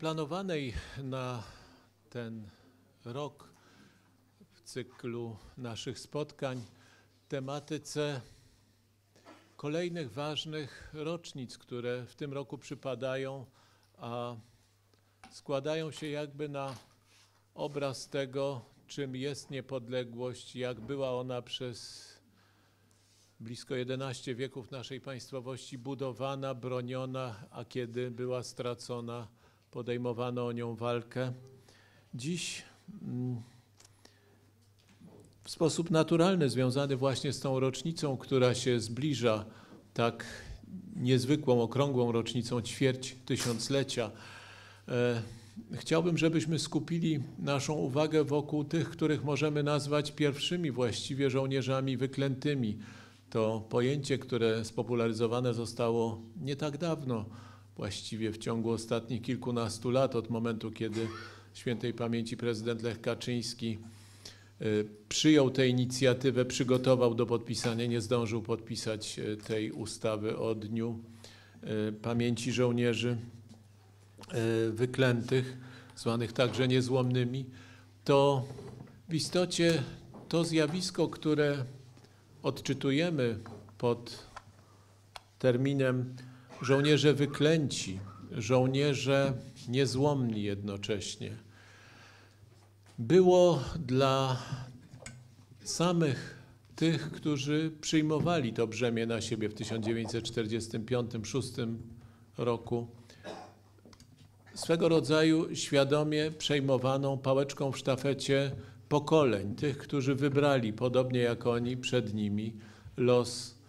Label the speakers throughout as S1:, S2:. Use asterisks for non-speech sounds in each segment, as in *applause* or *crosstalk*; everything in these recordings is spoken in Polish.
S1: zaplanowanej na ten rok w cyklu naszych spotkań tematyce kolejnych ważnych rocznic, które w tym roku przypadają, a składają się jakby na obraz tego, czym jest niepodległość, jak była ona przez blisko 11 wieków naszej państwowości budowana, broniona, a kiedy była stracona podejmowano o nią walkę. Dziś mm, w sposób naturalny związany właśnie z tą rocznicą, która się zbliża, tak niezwykłą, okrągłą rocznicą ćwierć tysiąclecia. E, chciałbym, żebyśmy skupili naszą uwagę wokół tych, których możemy nazwać pierwszymi właściwie żołnierzami wyklętymi. To pojęcie, które spopularyzowane zostało nie tak dawno, właściwie w ciągu ostatnich kilkunastu lat od momentu, kiedy świętej pamięci prezydent Lech Kaczyński e, przyjął tę inicjatywę, przygotował do podpisania, nie zdążył podpisać e, tej ustawy o dniu e, pamięci żołnierzy wyklętych, zwanych także niezłomnymi, to w istocie to zjawisko, które odczytujemy pod terminem żołnierze wyklęci, żołnierze niezłomni jednocześnie. Było dla samych tych, którzy przyjmowali to brzemię na siebie w 1945-6 roku, swego rodzaju świadomie przejmowaną pałeczką w sztafecie pokoleń, tych, którzy wybrali, podobnie jak oni, przed nimi los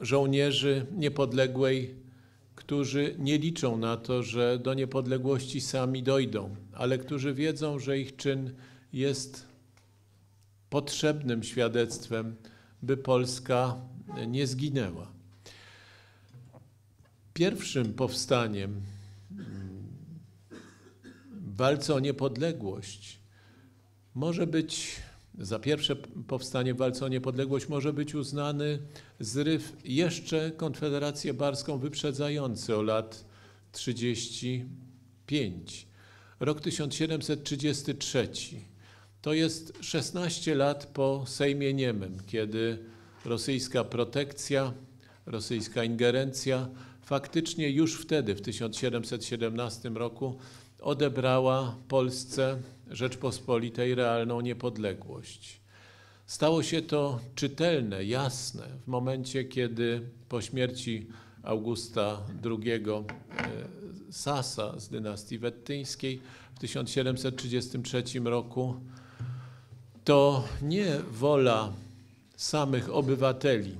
S1: żołnierzy niepodległej, którzy nie liczą na to, że do niepodległości sami dojdą, ale którzy wiedzą, że ich czyn jest potrzebnym świadectwem, by Polska nie zginęła. Pierwszym powstaniem w mm, walce o niepodległość może być za pierwsze powstanie w walce o niepodległość może być uznany zryw jeszcze Konfederację Barską wyprzedzający o lat 35. Rok 1733. To jest 16 lat po Sejmie Niemym, kiedy rosyjska protekcja, rosyjska ingerencja faktycznie już wtedy, w 1717 roku, odebrała Polsce Rzeczpospolitej realną niepodległość. Stało się to czytelne, jasne w momencie, kiedy po śmierci Augusta II e, Sasa z dynastii wettyńskiej w 1733 roku, to nie wola samych obywateli,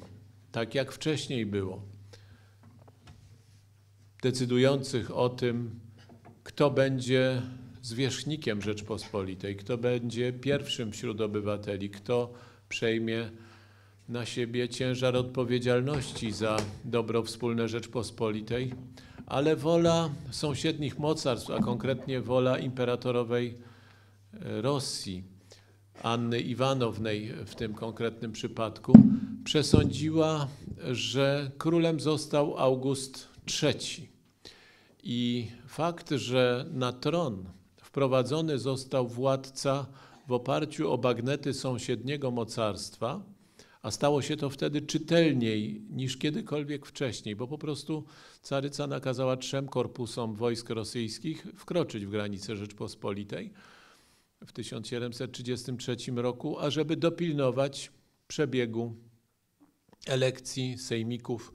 S1: tak jak wcześniej było, decydujących o tym, kto będzie zwierzchnikiem Rzeczpospolitej, kto będzie pierwszym wśród obywateli, kto przejmie na siebie ciężar odpowiedzialności za dobro wspólne Rzeczpospolitej, ale wola sąsiednich mocarstw, a konkretnie wola imperatorowej e, Rosji, Anny Iwanownej w tym konkretnym przypadku, przesądziła, że królem został August III. I fakt, że na tron wprowadzony został władca w oparciu o bagnety sąsiedniego mocarstwa, a stało się to wtedy czytelniej niż kiedykolwiek wcześniej, bo po prostu caryca nakazała trzem korpusom wojsk rosyjskich wkroczyć w granice Rzeczpospolitej w 1733 roku, ażeby dopilnować przebiegu elekcji sejmików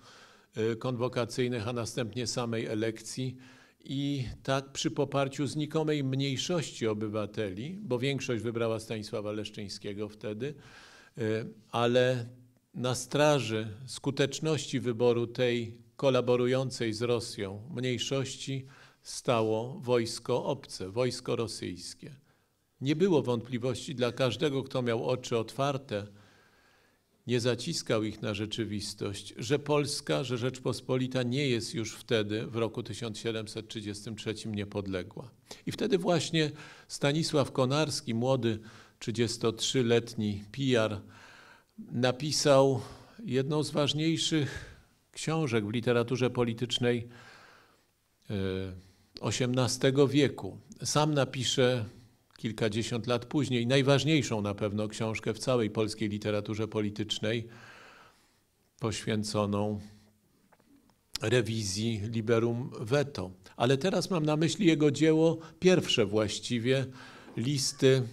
S1: Y, konwokacyjnych, a następnie samej elekcji. I tak przy poparciu znikomej mniejszości obywateli, bo większość wybrała Stanisława Leszczyńskiego wtedy, y, ale na straży skuteczności wyboru tej kolaborującej z Rosją mniejszości stało wojsko obce, wojsko rosyjskie. Nie było wątpliwości dla każdego, kto miał oczy otwarte, nie zaciskał ich na rzeczywistość, że Polska, że Rzeczpospolita nie jest już wtedy, w roku 1733, niepodległa. I wtedy właśnie Stanisław Konarski, młody 33-letni pijar, napisał jedną z ważniejszych książek w literaturze politycznej XVIII e, wieku. Sam napisze kilkadziesiąt lat później, najważniejszą na pewno książkę w całej polskiej literaturze politycznej, poświęconą rewizji Liberum Veto. Ale teraz mam na myśli jego dzieło pierwsze właściwie, listy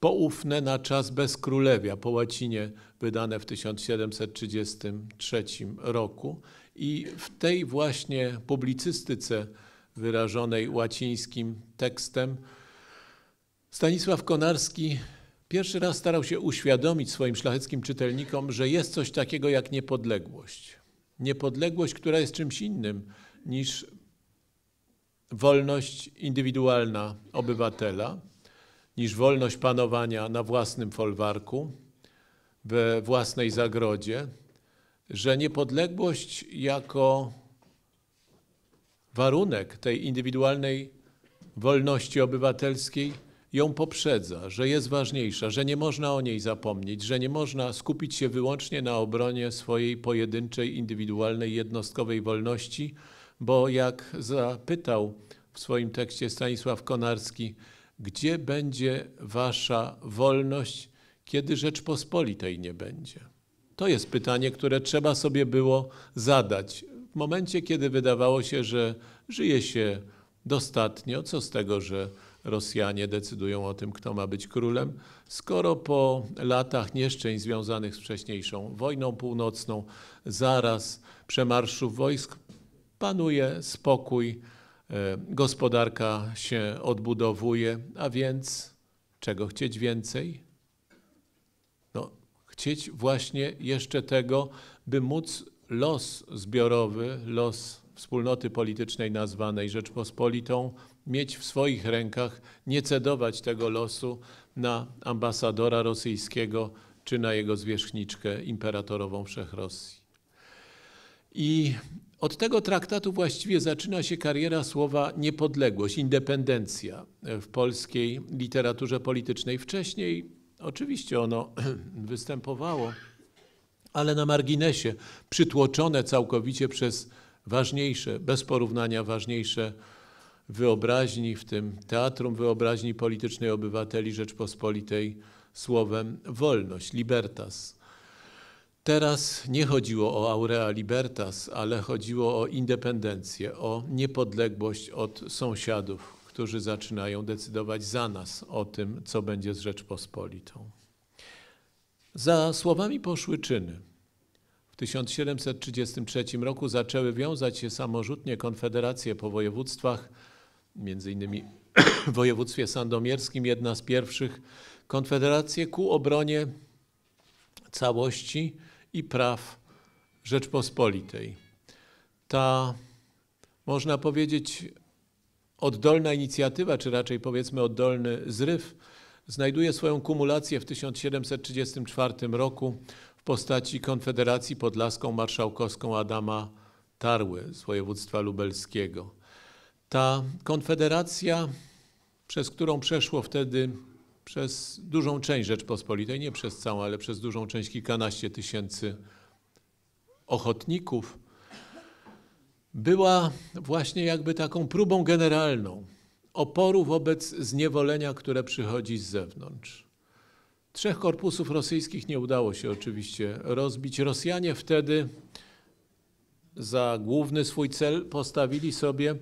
S1: poufne na czas bezkrólewia, po łacinie wydane w 1733 roku. I w tej właśnie publicystyce wyrażonej łacińskim tekstem Stanisław Konarski pierwszy raz starał się uświadomić swoim szlacheckim czytelnikom, że jest coś takiego jak niepodległość. Niepodległość, która jest czymś innym niż wolność indywidualna obywatela, niż wolność panowania na własnym folwarku, we własnej zagrodzie, że niepodległość jako warunek tej indywidualnej wolności obywatelskiej ją poprzedza, że jest ważniejsza, że nie można o niej zapomnieć, że nie można skupić się wyłącznie na obronie swojej pojedynczej, indywidualnej, jednostkowej wolności, bo jak zapytał w swoim tekście Stanisław Konarski, gdzie będzie wasza wolność, kiedy Rzeczpospolitej nie będzie? To jest pytanie, które trzeba sobie było zadać w momencie, kiedy wydawało się, że żyje się dostatnio, co z tego, że Rosjanie decydują o tym, kto ma być królem, skoro po latach nieszczęść związanych z wcześniejszą wojną północną, zaraz przemarszów wojsk, panuje spokój, e, gospodarka się odbudowuje, a więc czego chcieć więcej? No, chcieć właśnie jeszcze tego, by móc los zbiorowy, los wspólnoty politycznej nazwanej Rzeczpospolitą mieć w swoich rękach, nie cedować tego losu na ambasadora rosyjskiego czy na jego zwierzchniczkę imperatorową Wszechrosji. I od tego traktatu właściwie zaczyna się kariera słowa niepodległość, independencja w polskiej literaturze politycznej. Wcześniej oczywiście ono *clears throat* występowało, ale na marginesie, przytłoczone całkowicie przez ważniejsze, bez porównania ważniejsze wyobraźni, w tym teatrum wyobraźni politycznej obywateli Rzeczpospolitej słowem wolność, libertas. Teraz nie chodziło o aurea libertas, ale chodziło o independencję, o niepodległość od sąsiadów, którzy zaczynają decydować za nas o tym, co będzie z Rzeczpospolitą. Za słowami poszły czyny. W 1733 roku zaczęły wiązać się samorzutnie konfederacje po województwach, między innymi w województwie sandomierskim, jedna z pierwszych, konfederacji ku obronie całości i praw Rzeczpospolitej. Ta, można powiedzieć, oddolna inicjatywa, czy raczej powiedzmy oddolny zryw, znajduje swoją kumulację w 1734 roku w postaci Konfederacji Podlaską Marszałkowską Adama Tarły z województwa lubelskiego. Ta konfederacja, przez którą przeszło wtedy przez dużą część Rzeczpospolitej, nie przez całą, ale przez dużą część kilkanaście tysięcy ochotników, była właśnie jakby taką próbą generalną oporu wobec zniewolenia, które przychodzi z zewnątrz. Trzech korpusów rosyjskich nie udało się oczywiście rozbić. Rosjanie wtedy za główny swój cel postawili sobie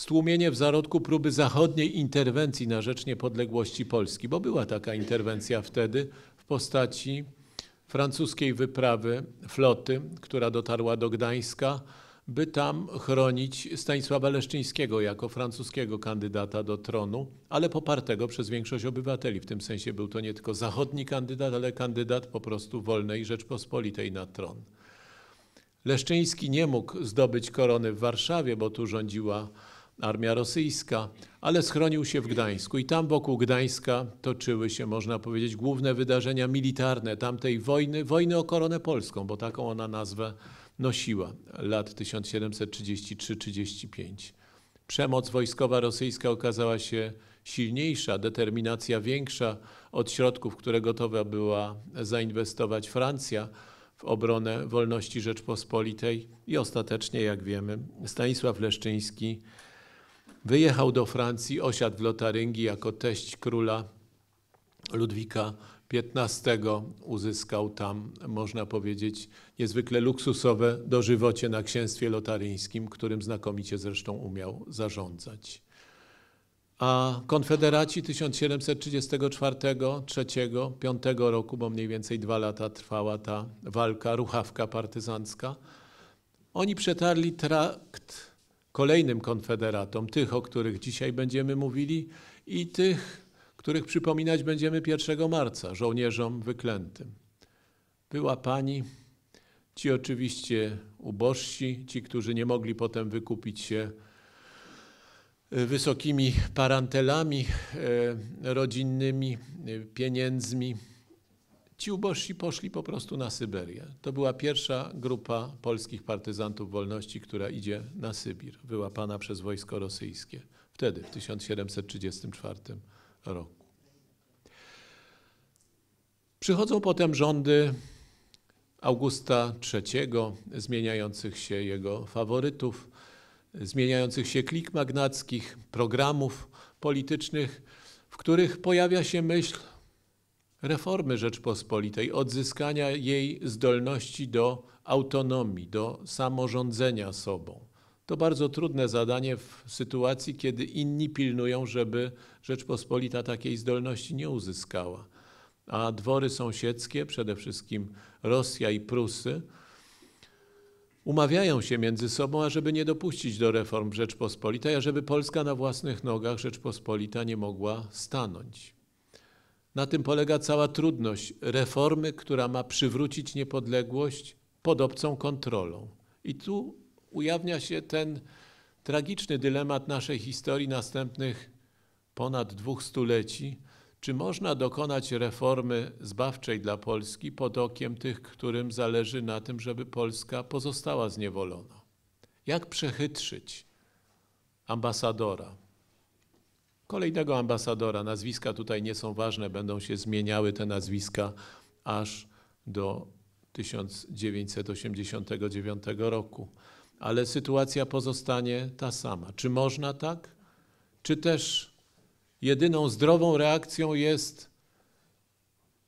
S1: stłumienie w zarodku próby zachodniej interwencji na rzecz niepodległości Polski, bo była taka interwencja wtedy w postaci francuskiej wyprawy floty, która dotarła do Gdańska, by tam chronić Stanisława Leszczyńskiego jako francuskiego kandydata do tronu, ale popartego przez większość obywateli. W tym sensie był to nie tylko zachodni kandydat, ale kandydat po prostu wolnej Rzeczpospolitej na tron. Leszczyński nie mógł zdobyć korony w Warszawie, bo tu rządziła armia rosyjska, ale schronił się w Gdańsku i tam wokół Gdańska toczyły się, można powiedzieć, główne wydarzenia militarne tamtej wojny, wojny o koronę polską, bo taką ona nazwę nosiła, lat 1733-35. Przemoc wojskowa rosyjska okazała się silniejsza, determinacja większa od środków, które gotowa była zainwestować Francja w obronę wolności Rzeczpospolitej i ostatecznie, jak wiemy, Stanisław Leszczyński Wyjechał do Francji, osiadł w Lotaryngii jako teść króla Ludwika XV. Uzyskał tam, można powiedzieć, niezwykle luksusowe dożywocie na księstwie lotaryńskim, którym znakomicie zresztą umiał zarządzać. A konfederaci 1734, 3, 5 roku, bo mniej więcej dwa lata trwała ta walka, ruchawka partyzancka, oni przetarli trakt kolejnym konfederatom, tych, o których dzisiaj będziemy mówili i tych, których przypominać będziemy 1 marca, żołnierzom wyklętym. Była pani, ci oczywiście ubożsi, ci, którzy nie mogli potem wykupić się e, wysokimi parantelami e, rodzinnymi, e, pieniędzmi, Ci ubożsi poszli po prostu na Syberię. To była pierwsza grupa polskich partyzantów wolności, która idzie na Sybir, wyłapana przez wojsko rosyjskie. Wtedy, w 1734 roku. Przychodzą potem rządy Augusta III, zmieniających się jego faworytów, zmieniających się klik magnackich, programów politycznych, w których pojawia się myśl reformy Rzeczpospolitej, odzyskania jej zdolności do autonomii, do samorządzenia sobą. To bardzo trudne zadanie w sytuacji, kiedy inni pilnują, żeby Rzeczpospolita takiej zdolności nie uzyskała. A dwory sąsiedzkie, przede wszystkim Rosja i Prusy, umawiają się między sobą, ażeby nie dopuścić do reform Rzeczpospolitej, ażeby Polska na własnych nogach Rzeczpospolita nie mogła stanąć. Na tym polega cała trudność reformy, która ma przywrócić niepodległość pod obcą kontrolą. I tu ujawnia się ten tragiczny dylemat naszej historii następnych ponad dwóch stuleci. Czy można dokonać reformy zbawczej dla Polski pod okiem tych, którym zależy na tym, żeby Polska pozostała zniewolona? Jak przechytrzyć ambasadora, kolejnego ambasadora. Nazwiska tutaj nie są ważne, będą się zmieniały te nazwiska aż do 1989 roku. Ale sytuacja pozostanie ta sama. Czy można tak? Czy też jedyną zdrową reakcją jest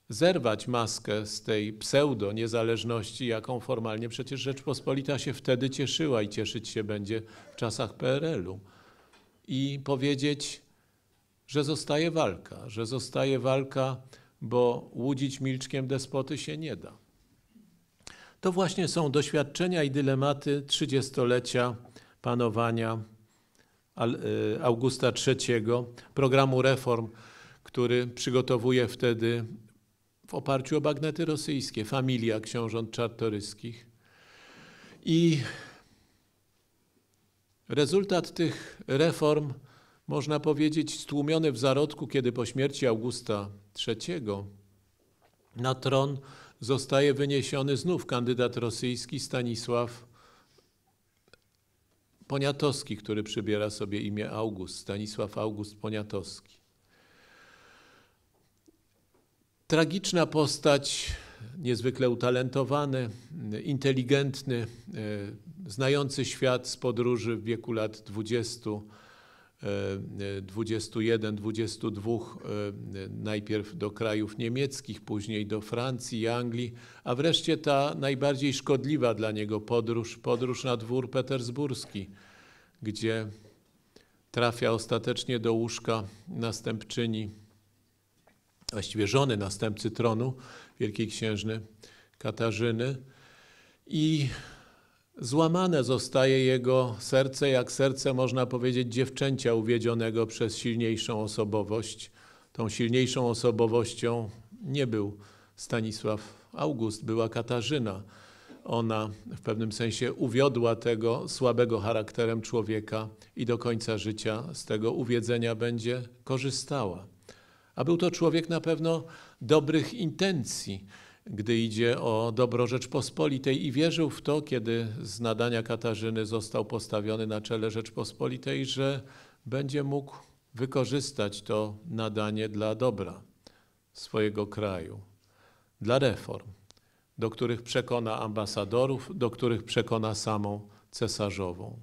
S1: zerwać maskę z tej pseudo niezależności, jaką formalnie przecież Rzeczpospolita się wtedy cieszyła i cieszyć się będzie w czasach PRL-u. I powiedzieć, że zostaje walka, że zostaje walka, bo łudzić milczkiem despoty się nie da. To właśnie są doświadczenia i dylematy trzydziestolecia panowania e, Augusta III, programu reform, który przygotowuje wtedy w oparciu o bagnety rosyjskie, familia książąt czartoryskich. I rezultat tych reform można powiedzieć, stłumiony w zarodku, kiedy po śmierci Augusta III na tron zostaje wyniesiony znów kandydat rosyjski Stanisław Poniatowski, który przybiera sobie imię August, Stanisław August Poniatowski. Tragiczna postać, niezwykle utalentowany, inteligentny, e, znający świat z podróży w wieku lat 20. 21, 22, e, najpierw do krajów niemieckich, później do Francji i Anglii, a wreszcie ta najbardziej szkodliwa dla niego podróż, podróż na dwór petersburski, gdzie trafia ostatecznie do łóżka następczyni, właściwie żony następcy tronu, wielkiej księżny Katarzyny. I Złamane zostaje jego serce, jak serce, można powiedzieć, dziewczęcia uwiedzionego przez silniejszą osobowość. Tą silniejszą osobowością nie był Stanisław August, była Katarzyna. Ona w pewnym sensie uwiodła tego słabego charakterem człowieka i do końca życia z tego uwiedzenia będzie korzystała. A był to człowiek na pewno dobrych intencji gdy idzie o dobro Rzeczpospolitej i wierzył w to, kiedy z nadania Katarzyny został postawiony na czele Rzeczpospolitej, że będzie mógł wykorzystać to nadanie dla dobra swojego kraju, dla reform, do których przekona ambasadorów, do których przekona samą cesarzową.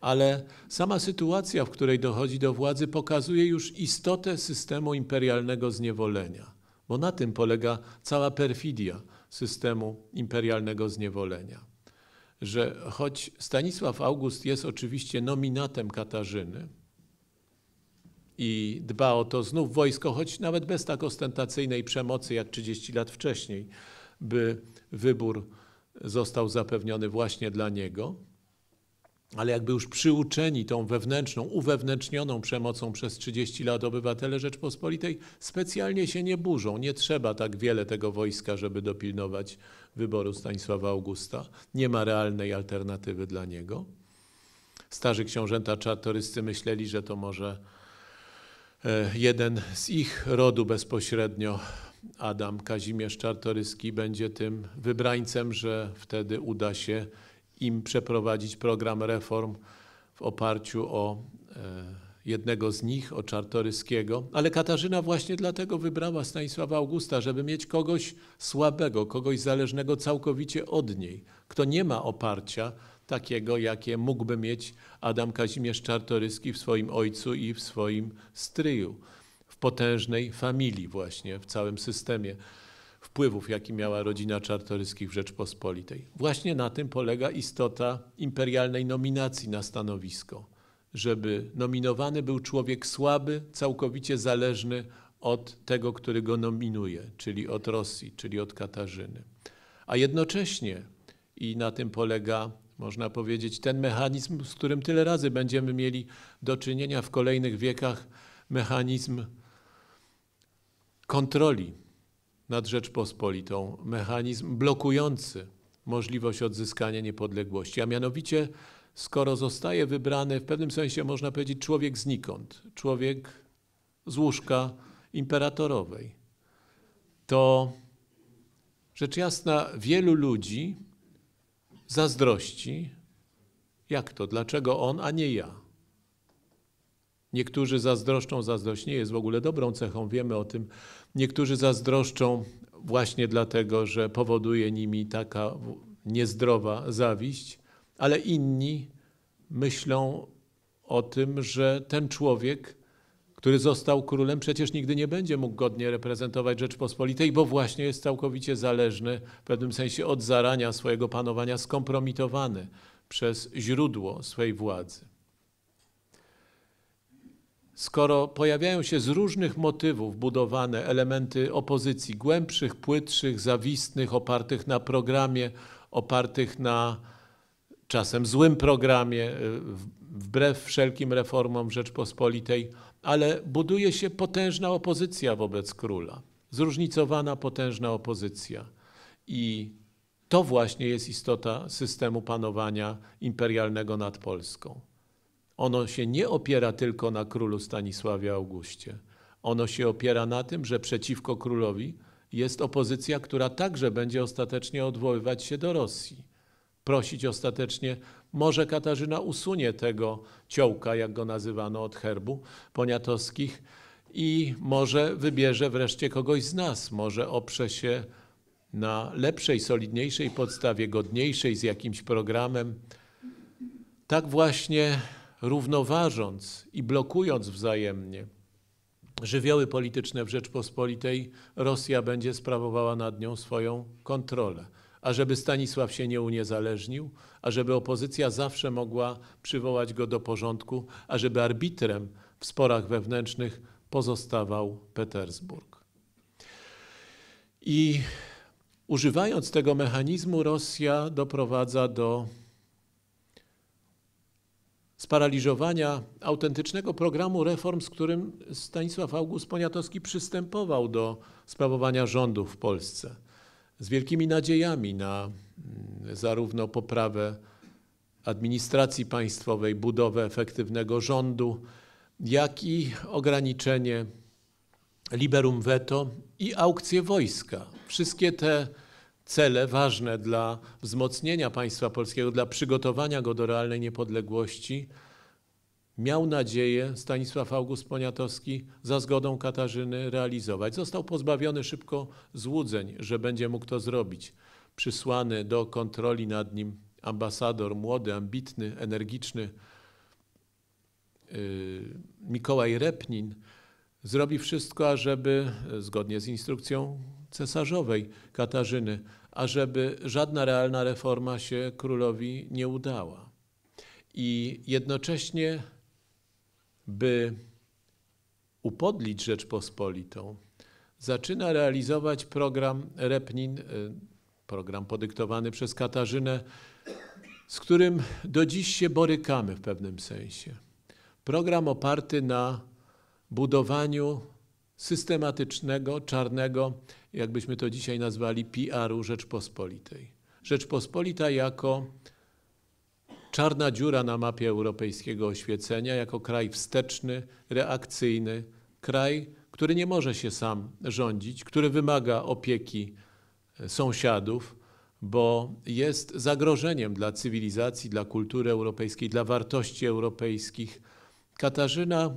S1: Ale sama sytuacja, w której dochodzi do władzy, pokazuje już istotę systemu imperialnego zniewolenia bo na tym polega cała perfidia systemu imperialnego zniewolenia. Że choć Stanisław August jest oczywiście nominatem Katarzyny i dba o to znów wojsko, choć nawet bez tak ostentacyjnej przemocy jak 30 lat wcześniej, by wybór został zapewniony właśnie dla niego, ale jakby już przyuczeni tą wewnętrzną, uwewnętrznioną przemocą przez 30 lat obywatele Rzeczpospolitej specjalnie się nie burzą. Nie trzeba tak wiele tego wojska, żeby dopilnować wyboru Stanisława Augusta. Nie ma realnej alternatywy dla niego. Starzy książęta czartoryscy myśleli, że to może e, jeden z ich rodu bezpośrednio, Adam Kazimierz Czartoryski, będzie tym wybrańcem, że wtedy uda się im przeprowadzić program reform w oparciu o e, jednego z nich, o Czartoryskiego. Ale Katarzyna właśnie dlatego wybrała Stanisława Augusta, żeby mieć kogoś słabego, kogoś zależnego całkowicie od niej, kto nie ma oparcia takiego, jakie mógłby mieć Adam Kazimierz Czartoryski w swoim ojcu i w swoim stryju, w potężnej familii właśnie, w całym systemie wpływów, jaki miała rodzina Czartoryskich w Rzeczpospolitej. Właśnie na tym polega istota imperialnej nominacji na stanowisko, żeby nominowany był człowiek słaby, całkowicie zależny od tego, który go nominuje, czyli od Rosji, czyli od Katarzyny. A jednocześnie, i na tym polega, można powiedzieć, ten mechanizm, z którym tyle razy będziemy mieli do czynienia w kolejnych wiekach, mechanizm kontroli nad Rzeczpospolitą mechanizm blokujący możliwość odzyskania niepodległości, a mianowicie skoro zostaje wybrany w pewnym sensie można powiedzieć człowiek znikąd, człowiek z łóżka imperatorowej, to rzecz jasna wielu ludzi zazdrości, jak to, dlaczego on, a nie ja. Niektórzy zazdroszczą, zazdrość nie jest w ogóle dobrą cechą, wiemy o tym Niektórzy zazdroszczą właśnie dlatego, że powoduje nimi taka niezdrowa zawiść, ale inni myślą o tym, że ten człowiek, który został królem, przecież nigdy nie będzie mógł godnie reprezentować Rzeczpospolitej, bo właśnie jest całkowicie zależny w pewnym sensie od zarania swojego panowania, skompromitowany przez źródło swojej władzy skoro pojawiają się z różnych motywów budowane elementy opozycji głębszych, płytszych, zawistnych, opartych na programie, opartych na czasem złym programie, y, wbrew wszelkim reformom Rzeczpospolitej, ale buduje się potężna opozycja wobec króla, zróżnicowana potężna opozycja. I to właśnie jest istota systemu panowania imperialnego nad Polską. Ono się nie opiera tylko na królu Stanisławie Augustie. Ono się opiera na tym, że przeciwko królowi jest opozycja, która także będzie ostatecznie odwoływać się do Rosji. Prosić ostatecznie, może Katarzyna usunie tego ciołka, jak go nazywano od herbu poniatowskich, i może wybierze wreszcie kogoś z nas, może oprze się na lepszej, solidniejszej podstawie, godniejszej z jakimś programem. Tak właśnie równoważąc i blokując wzajemnie żywioły polityczne w Rzeczpospolitej, Rosja będzie sprawowała nad nią swoją kontrolę. A żeby Stanisław się nie uniezależnił, a żeby opozycja zawsze mogła przywołać go do porządku, a żeby arbitrem w sporach wewnętrznych pozostawał Petersburg. I używając tego mechanizmu, Rosja doprowadza do sparaliżowania autentycznego programu reform, z którym Stanisław August Poniatowski przystępował do sprawowania rządu w Polsce. Z wielkimi nadziejami na mm, zarówno poprawę administracji państwowej, budowę efektywnego rządu, jak i ograniczenie liberum veto i aukcje wojska. Wszystkie te cele ważne dla wzmocnienia państwa polskiego, dla przygotowania go do realnej niepodległości, miał nadzieję Stanisław August Poniatowski za zgodą Katarzyny realizować. Został pozbawiony szybko złudzeń, że będzie mógł to zrobić. Przysłany do kontroli nad nim ambasador młody, ambitny, energiczny yy, Mikołaj Repnin zrobi wszystko, ażeby zgodnie z instrukcją cesarzowej Katarzyny, ażeby żadna realna reforma się królowi nie udała. I jednocześnie, by upodlić Rzeczpospolitą, zaczyna realizować program Repnin, y, program podyktowany przez Katarzynę, z którym do dziś się borykamy w pewnym sensie. Program oparty na budowaniu systematycznego, czarnego, jakbyśmy to dzisiaj nazwali, PR-u Rzeczpospolitej. Rzeczpospolita jako czarna dziura na mapie europejskiego oświecenia, jako kraj wsteczny, reakcyjny, kraj, który nie może się sam rządzić, który wymaga opieki e, sąsiadów, bo jest zagrożeniem dla cywilizacji, dla kultury europejskiej, dla wartości europejskich. Katarzyna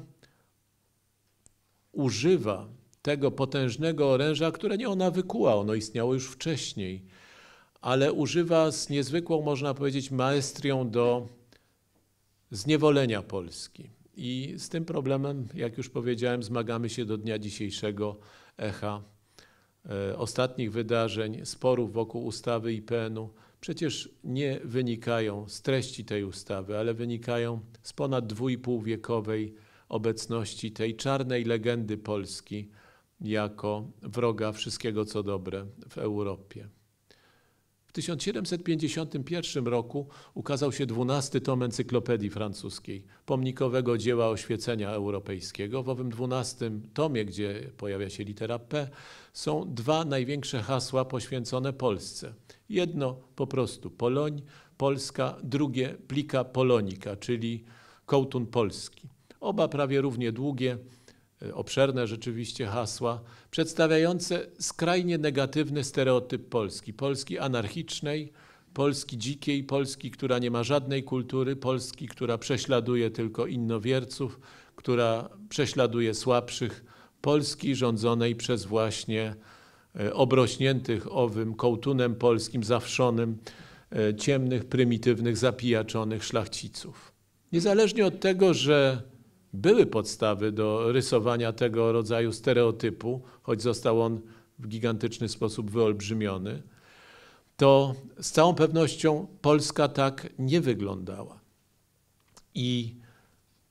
S1: używa tego potężnego oręża, które nie ona wykuła, ono istniało już wcześniej, ale używa z niezwykłą, można powiedzieć, maestrią do zniewolenia Polski. I z tym problemem, jak już powiedziałem, zmagamy się do dnia dzisiejszego echa e, ostatnich wydarzeń, sporów wokół ustawy IPN-u przecież nie wynikają z treści tej ustawy, ale wynikają z ponad dwójpółwiekowej wiekowej obecności tej czarnej legendy Polski jako wroga wszystkiego co dobre w Europie. W 1751 roku ukazał się dwunasty tom encyklopedii francuskiej, pomnikowego dzieła oświecenia europejskiego. W owym dwunastym tomie, gdzie pojawia się litera P, są dwa największe hasła poświęcone Polsce. Jedno po prostu Poloń, Polska, drugie plika polonika, czyli kołtun polski. Oba prawie równie długie, e, obszerne rzeczywiście hasła, przedstawiające skrajnie negatywny stereotyp Polski. Polski anarchicznej, Polski dzikiej, Polski, która nie ma żadnej kultury, Polski, która prześladuje tylko innowierców, która prześladuje słabszych, Polski rządzonej przez właśnie e, obrośniętych owym kołtunem polskim zawszonym, e, ciemnych, prymitywnych, zapijaczonych szlachciców. Niezależnie od tego, że były podstawy do rysowania tego rodzaju stereotypu, choć został on w gigantyczny sposób wyolbrzymiony, to z całą pewnością Polska tak nie wyglądała. I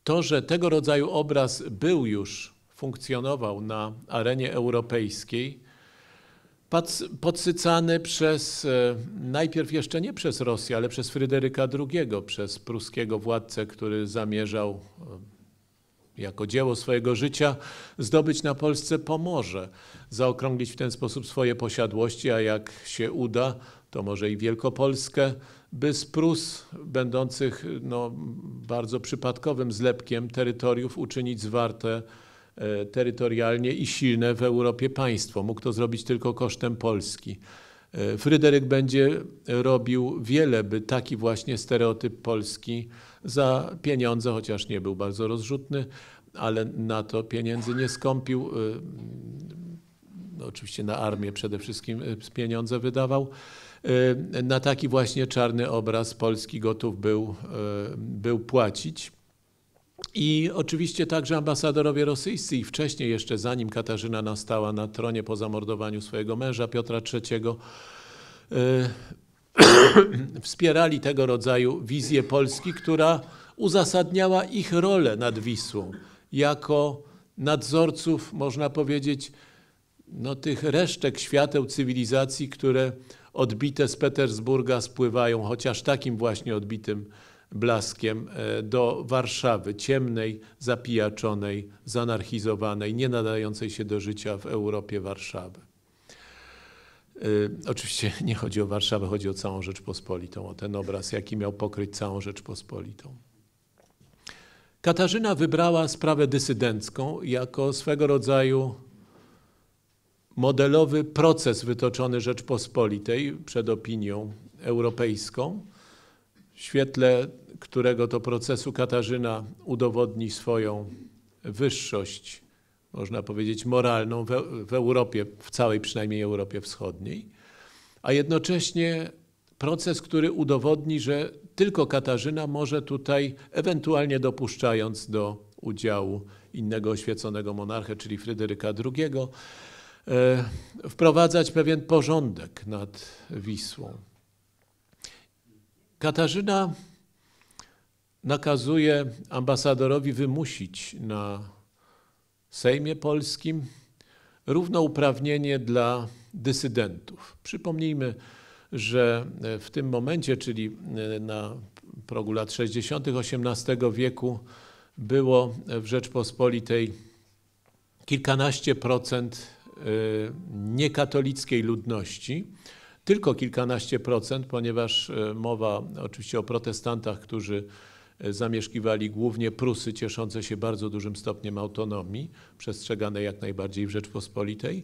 S1: to, że tego rodzaju obraz był już, funkcjonował na arenie europejskiej, podsycany przez, e, najpierw jeszcze nie przez Rosję, ale przez Fryderyka II, przez pruskiego władcę, który zamierzał e, jako dzieło swojego życia zdobyć na Polsce pomoże, zaokrąglić w ten sposób swoje posiadłości, a jak się uda, to może i Wielkopolskę, by z Prus będących no, bardzo przypadkowym zlepkiem terytoriów uczynić zwarte e, terytorialnie i silne w Europie państwo. Mógł to zrobić tylko kosztem Polski. E, Fryderyk będzie robił wiele, by taki właśnie stereotyp Polski za pieniądze, chociaż nie był bardzo rozrzutny, ale na to pieniędzy nie skąpił. Y, mm, no, oczywiście na armię przede wszystkim y, pieniądze wydawał. Y, na taki właśnie czarny obraz Polski gotów był, był płacić. I oczywiście także ambasadorowie rosyjscy i wcześniej jeszcze, zanim Katarzyna nastała na tronie po zamordowaniu swojego męża Piotra III, *coughs* wspierali tego rodzaju wizję Polski, która uzasadniała ich rolę nad Wisłą jako nadzorców, można powiedzieć, no, tych resztek świateł cywilizacji, które odbite z Petersburga spływają, chociaż takim właśnie odbitym blaskiem e, do Warszawy, ciemnej, zapijaczonej, zanarchizowanej, nie nadającej się do życia w Europie Warszawy. Y, oczywiście *laughs* nie chodzi o Warszawę, chodzi o całą Rzeczpospolitą, o ten obraz, jaki miał pokryć całą Rzeczpospolitą. Katarzyna wybrała sprawę dysydencką jako swego rodzaju modelowy proces wytoczony Rzeczpospolitej przed opinią europejską, w świetle którego to procesu Katarzyna udowodni swoją wyższość można powiedzieć, moralną w, Europie, w całej przynajmniej Europie Wschodniej, a jednocześnie proces, który udowodni, że tylko Katarzyna może tutaj, ewentualnie dopuszczając do udziału innego oświeconego monarchę, czyli Fryderyka II, e, wprowadzać pewien porządek nad Wisłą. Katarzyna nakazuje ambasadorowi wymusić na Sejmie Polskim równouprawnienie dla dysydentów. Przypomnijmy, że e, w tym momencie, czyli e, na progu lat 60. XVIII wieku, było e, w Rzeczpospolitej kilkanaście procent niekatolickiej ludności. Tylko kilkanaście procent, ponieważ mowa oczywiście o protestantach, którzy E, zamieszkiwali głównie Prusy cieszące się bardzo dużym stopniem autonomii, przestrzegane jak najbardziej w Rzeczpospolitej,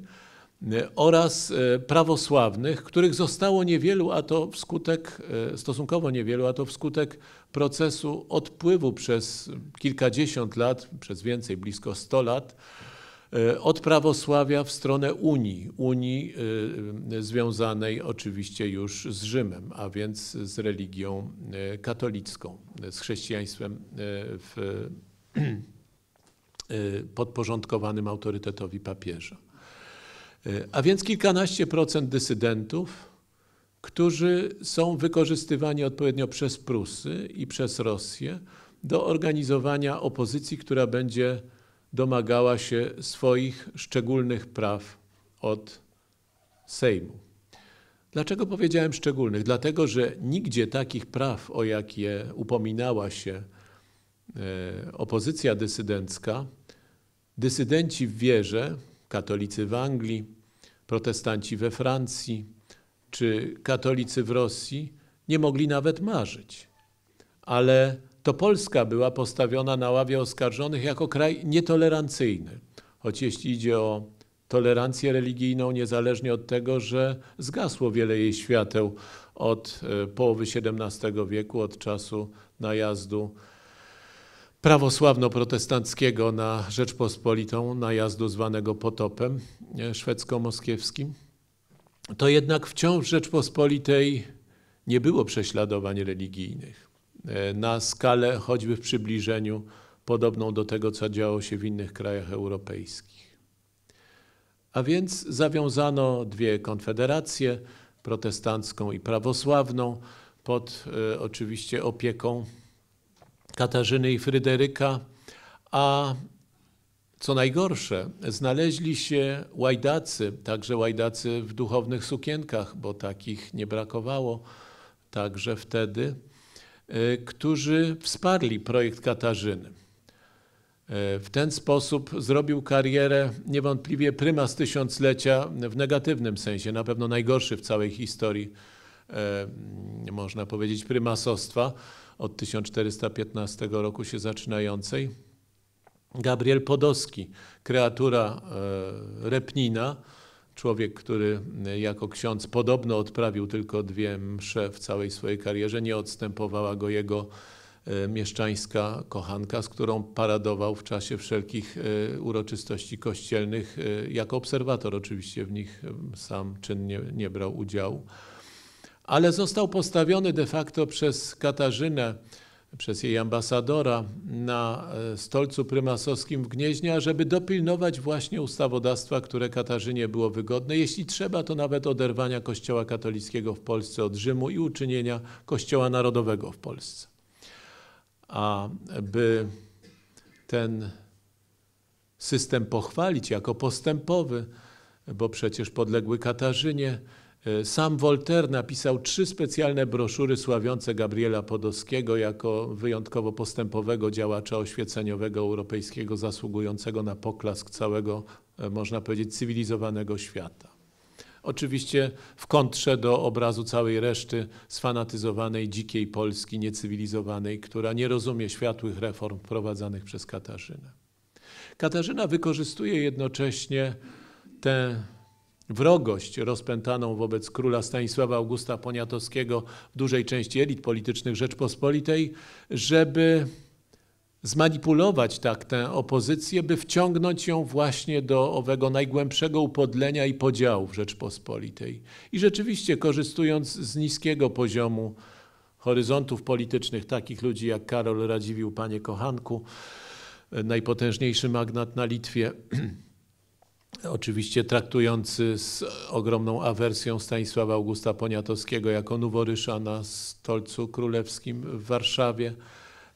S1: e, oraz e, prawosławnych, których zostało niewielu, a to wskutek, stosunkowo niewielu, a to wskutek procesu odpływu przez kilkadziesiąt lat, przez więcej, blisko 100 lat, E, od prawosławia w stronę Unii, Unii e, związanej oczywiście już z Rzymem, a więc z religią e, katolicką, z chrześcijaństwem w, *clears throat* podporządkowanym autorytetowi papieża. A więc kilkanaście procent dysydentów, którzy są wykorzystywani odpowiednio przez Prusy i przez Rosję do organizowania opozycji, która będzie domagała się swoich szczególnych praw od Sejmu. Dlaczego powiedziałem szczególnych? Dlatego, że nigdzie takich praw, o jakie upominała się e, opozycja dysydencka, dysydenci w wierze, katolicy w Anglii, protestanci we Francji czy katolicy w Rosji, nie mogli nawet marzyć. Ale to Polska była postawiona na ławie oskarżonych jako kraj nietolerancyjny. Choć jeśli idzie o tolerancję religijną, niezależnie od tego, że zgasło wiele jej świateł od e, połowy XVII wieku, od czasu najazdu prawosławno-protestanckiego na Rzeczpospolitą, najazdu zwanego potopem e, szwedzko-moskiewskim, to jednak wciąż w Rzeczpospolitej nie było prześladowań religijnych. E, na skalę choćby w przybliżeniu podobną do tego, co działo się w innych krajach europejskich. A więc zawiązano dwie konfederacje, protestancką i prawosławną, pod e, oczywiście opieką Katarzyny i Fryderyka, a co najgorsze, znaleźli się łajdacy, także łajdacy w duchownych sukienkach, bo takich nie brakowało także wtedy Y, którzy wsparli projekt Katarzyny. Y, w ten sposób zrobił karierę niewątpliwie prymas tysiąclecia w negatywnym sensie, na pewno najgorszy w całej historii, y, można powiedzieć, prymasostwa od 1415 roku się zaczynającej. Gabriel Podowski, kreatura Repnina, Człowiek, który e, jako ksiądz podobno odprawił tylko dwie msze w całej swojej karierze, nie odstępowała go jego e, mieszczańska kochanka, z którą paradował w czasie wszelkich e, uroczystości kościelnych, jako obserwator oczywiście w nich sam czynnie nie brał udziału. Ale został postawiony de facto przez Katarzynę przez jej ambasadora na e, stolcu prymasowskim w Gnieźnie, żeby dopilnować właśnie ustawodawstwa, które Katarzynie było wygodne, jeśli trzeba, to nawet oderwania Kościoła katolickiego w Polsce od Rzymu i uczynienia Kościoła Narodowego w Polsce. A by ten system pochwalić jako postępowy, bo przecież podległy Katarzynie, E, sam Voltaire napisał trzy specjalne broszury sławiące Gabriela Podowskiego jako wyjątkowo postępowego działacza oświeceniowego europejskiego, zasługującego na poklask całego, e, można powiedzieć, cywilizowanego świata. Oczywiście w kontrze do obrazu całej reszty sfanatyzowanej, dzikiej Polski, niecywilizowanej, która nie rozumie światłych reform wprowadzanych przez Katarzynę. Katarzyna wykorzystuje jednocześnie tę wrogość rozpętaną wobec króla Stanisława Augusta Poniatowskiego w dużej części elit politycznych Rzeczpospolitej, żeby zmanipulować tak tę opozycję, by wciągnąć ją właśnie do owego najgłębszego upodlenia i podziału w Rzeczpospolitej. I rzeczywiście, korzystując z niskiego poziomu horyzontów politycznych takich ludzi jak Karol Radziwiłł, panie kochanku, najpotężniejszy magnat na Litwie, *clears throat* Oczywiście traktujący z ogromną awersją Stanisława Augusta Poniatowskiego jako nuworysza na stolcu królewskim w Warszawie,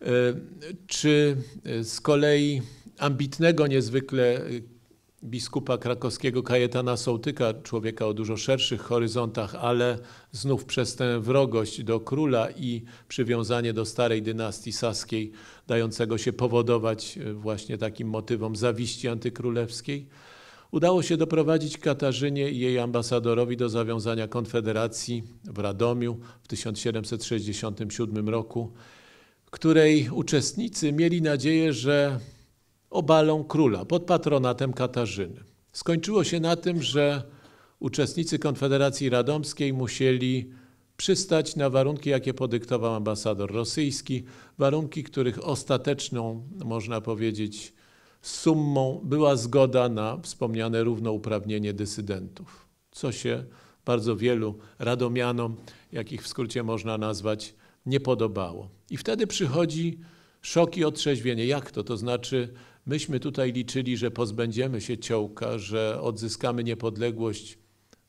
S1: e, czy e, z kolei ambitnego niezwykle e, biskupa krakowskiego Kajetana Sołtyka, człowieka o dużo szerszych horyzontach, ale znów przez tę wrogość do króla i przywiązanie do starej dynastii saskiej, dającego się powodować właśnie takim motywom zawiści antykrólewskiej. Udało się doprowadzić Katarzynie i jej ambasadorowi do zawiązania konfederacji w Radomiu w 1767 roku, której uczestnicy mieli nadzieję, że obalą króla pod patronatem Katarzyny. Skończyło się na tym, że uczestnicy Konfederacji Radomskiej musieli przystać na warunki, jakie podyktował ambasador rosyjski, warunki, których ostateczną, można powiedzieć, summą była zgoda na wspomniane równouprawnienie dysydentów, co się bardzo wielu radomianom, jakich w skrócie można nazwać, nie podobało. I wtedy przychodzi szok i otrzeźwienie. Jak to? To znaczy, myśmy tutaj liczyli, że pozbędziemy się ciołka, że odzyskamy niepodległość,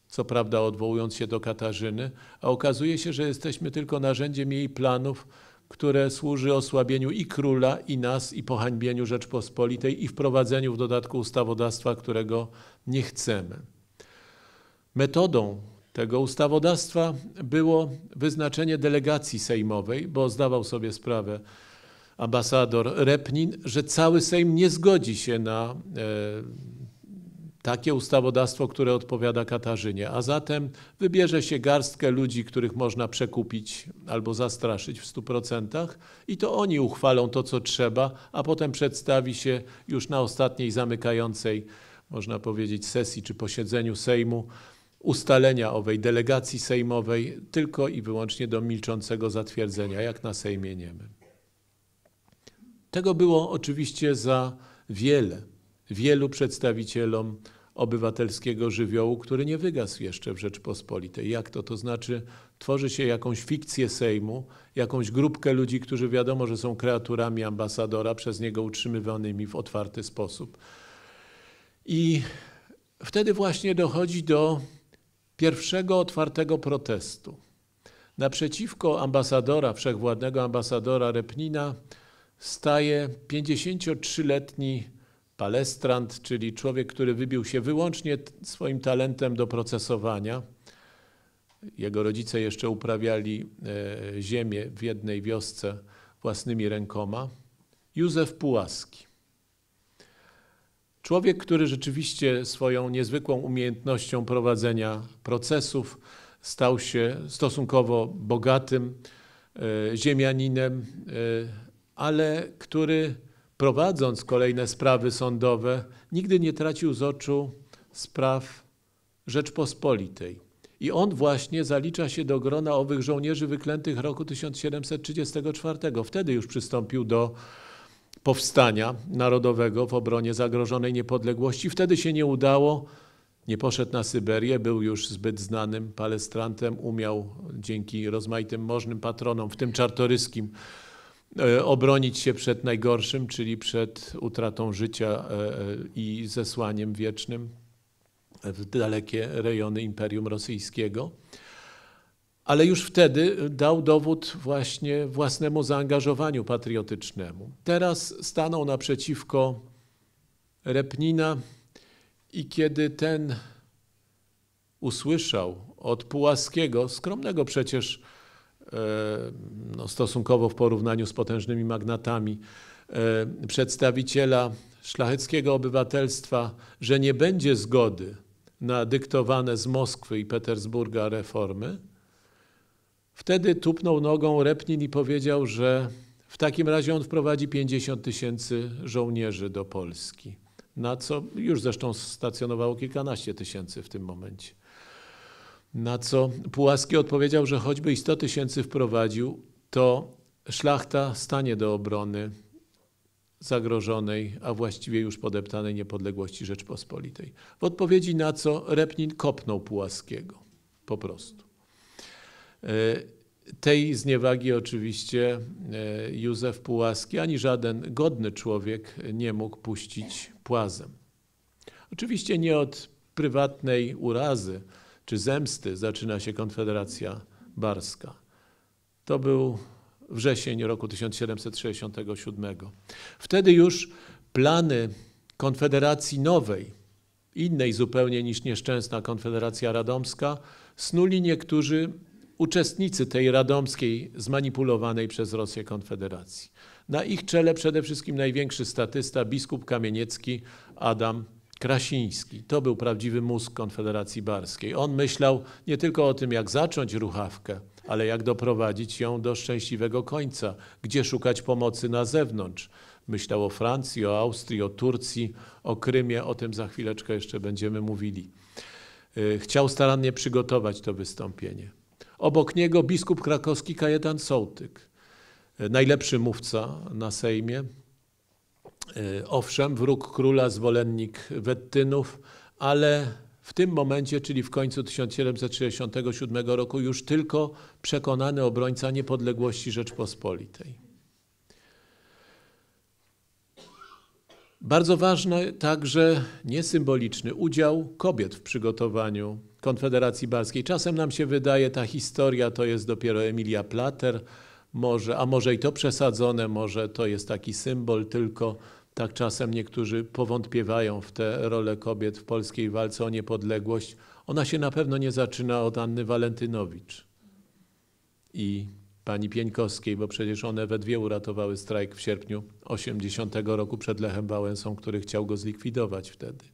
S1: co prawda odwołując się do Katarzyny, a okazuje się, że jesteśmy tylko narzędziem jej planów, które służy osłabieniu i króla, i nas, i pohańbieniu Rzeczpospolitej, i wprowadzeniu w dodatku ustawodawstwa, którego nie chcemy. Metodą tego ustawodawstwa było wyznaczenie delegacji sejmowej, bo zdawał sobie sprawę ambasador Repnin, że cały Sejm nie zgodzi się na e, takie ustawodawstwo, które odpowiada Katarzynie. A zatem wybierze się garstkę ludzi, których można przekupić albo zastraszyć w 100%, i to oni uchwalą to, co trzeba, a potem przedstawi się już na ostatniej zamykającej, można powiedzieć, sesji czy posiedzeniu Sejmu ustalenia owej delegacji sejmowej tylko i wyłącznie do milczącego zatwierdzenia, jak na Sejmie niemy. Tego było oczywiście za wiele wielu przedstawicielom obywatelskiego żywiołu, który nie wygasł jeszcze w Rzeczpospolitej. Jak to? To znaczy tworzy się jakąś fikcję Sejmu, jakąś grupkę ludzi, którzy wiadomo, że są kreaturami ambasadora, przez niego utrzymywanymi w otwarty sposób. I wtedy właśnie dochodzi do pierwszego otwartego protestu. Naprzeciwko ambasadora, wszechwładnego ambasadora Repnina staje 53-letni palestrant, czyli człowiek, który wybił się wyłącznie swoim talentem do procesowania. Jego rodzice jeszcze uprawiali e, ziemię w jednej wiosce własnymi rękoma. Józef Pułaski. Człowiek, który rzeczywiście swoją niezwykłą umiejętnością prowadzenia procesów stał się stosunkowo bogatym e, ziemianinem, e, ale który prowadząc kolejne sprawy sądowe, nigdy nie tracił z oczu spraw Rzeczpospolitej. I on właśnie zalicza się do grona owych żołnierzy wyklętych roku 1734. Wtedy już przystąpił do powstania narodowego w obronie zagrożonej niepodległości. Wtedy się nie udało. Nie poszedł na Syberię, był już zbyt znanym palestrantem, umiał dzięki rozmaitym możnym patronom, w tym czartoryskim, E, obronić się przed najgorszym, czyli przed utratą życia e, e, i zesłaniem wiecznym w dalekie rejony Imperium Rosyjskiego. Ale już wtedy dał dowód właśnie własnemu zaangażowaniu patriotycznemu. Teraz stanął naprzeciwko Repnina i kiedy ten usłyszał od Pułaskiego, skromnego przecież E, no, stosunkowo w porównaniu z potężnymi magnatami, e, przedstawiciela szlacheckiego obywatelstwa, że nie będzie zgody na dyktowane z Moskwy i Petersburga reformy, wtedy tupnął nogą Repnin i powiedział, że w takim razie on wprowadzi 50 tysięcy żołnierzy do Polski, na co już zresztą stacjonowało kilkanaście tysięcy w tym momencie. Na co Pułaski odpowiedział, że choćby i 100 tysięcy wprowadził, to szlachta stanie do obrony zagrożonej, a właściwie już podeptanej niepodległości Rzeczpospolitej. W odpowiedzi na co Repnin kopnął Pułaskiego. Po prostu. E, tej zniewagi oczywiście e, Józef Pułaski ani żaden godny człowiek nie mógł puścić płazem. Oczywiście nie od prywatnej urazy, czy zemsty zaczyna się Konfederacja Barska. To był wrzesień roku 1767. Wtedy już plany Konfederacji Nowej, innej zupełnie niż nieszczęsna Konfederacja Radomska, snuli niektórzy uczestnicy tej radomskiej zmanipulowanej przez Rosję Konfederacji. Na ich czele przede wszystkim największy statysta, biskup kamieniecki Adam Krasiński. To był prawdziwy mózg Konfederacji Barskiej. On myślał nie tylko o tym, jak zacząć ruchawkę, ale jak doprowadzić ją do szczęśliwego końca, gdzie szukać pomocy na zewnątrz. Myślał o Francji, o Austrii, o Turcji, o Krymie, o tym za chwileczkę jeszcze będziemy mówili. Y, chciał starannie przygotować to wystąpienie. Obok niego biskup krakowski Kajetan Sołtyk, y, najlepszy mówca na Sejmie, Y, owszem, wróg króla, zwolennik Wettynów, ale w tym momencie, czyli w końcu 1767 roku, już tylko przekonany obrońca niepodległości Rzeczpospolitej. Bardzo ważny także niesymboliczny udział kobiet w przygotowaniu Konfederacji Barskiej. Czasem nam się wydaje, ta historia to jest dopiero Emilia Plater, może, a może i to przesadzone, może to jest taki symbol tylko. Tak czasem niektórzy powątpiewają w tę rolę kobiet w polskiej walce o niepodległość. Ona się na pewno nie zaczyna od Anny Walentynowicz i pani Pieńkowskiej, bo przecież one we dwie uratowały strajk w sierpniu 80 roku przed Lechem Wałęsą, który chciał go zlikwidować wtedy.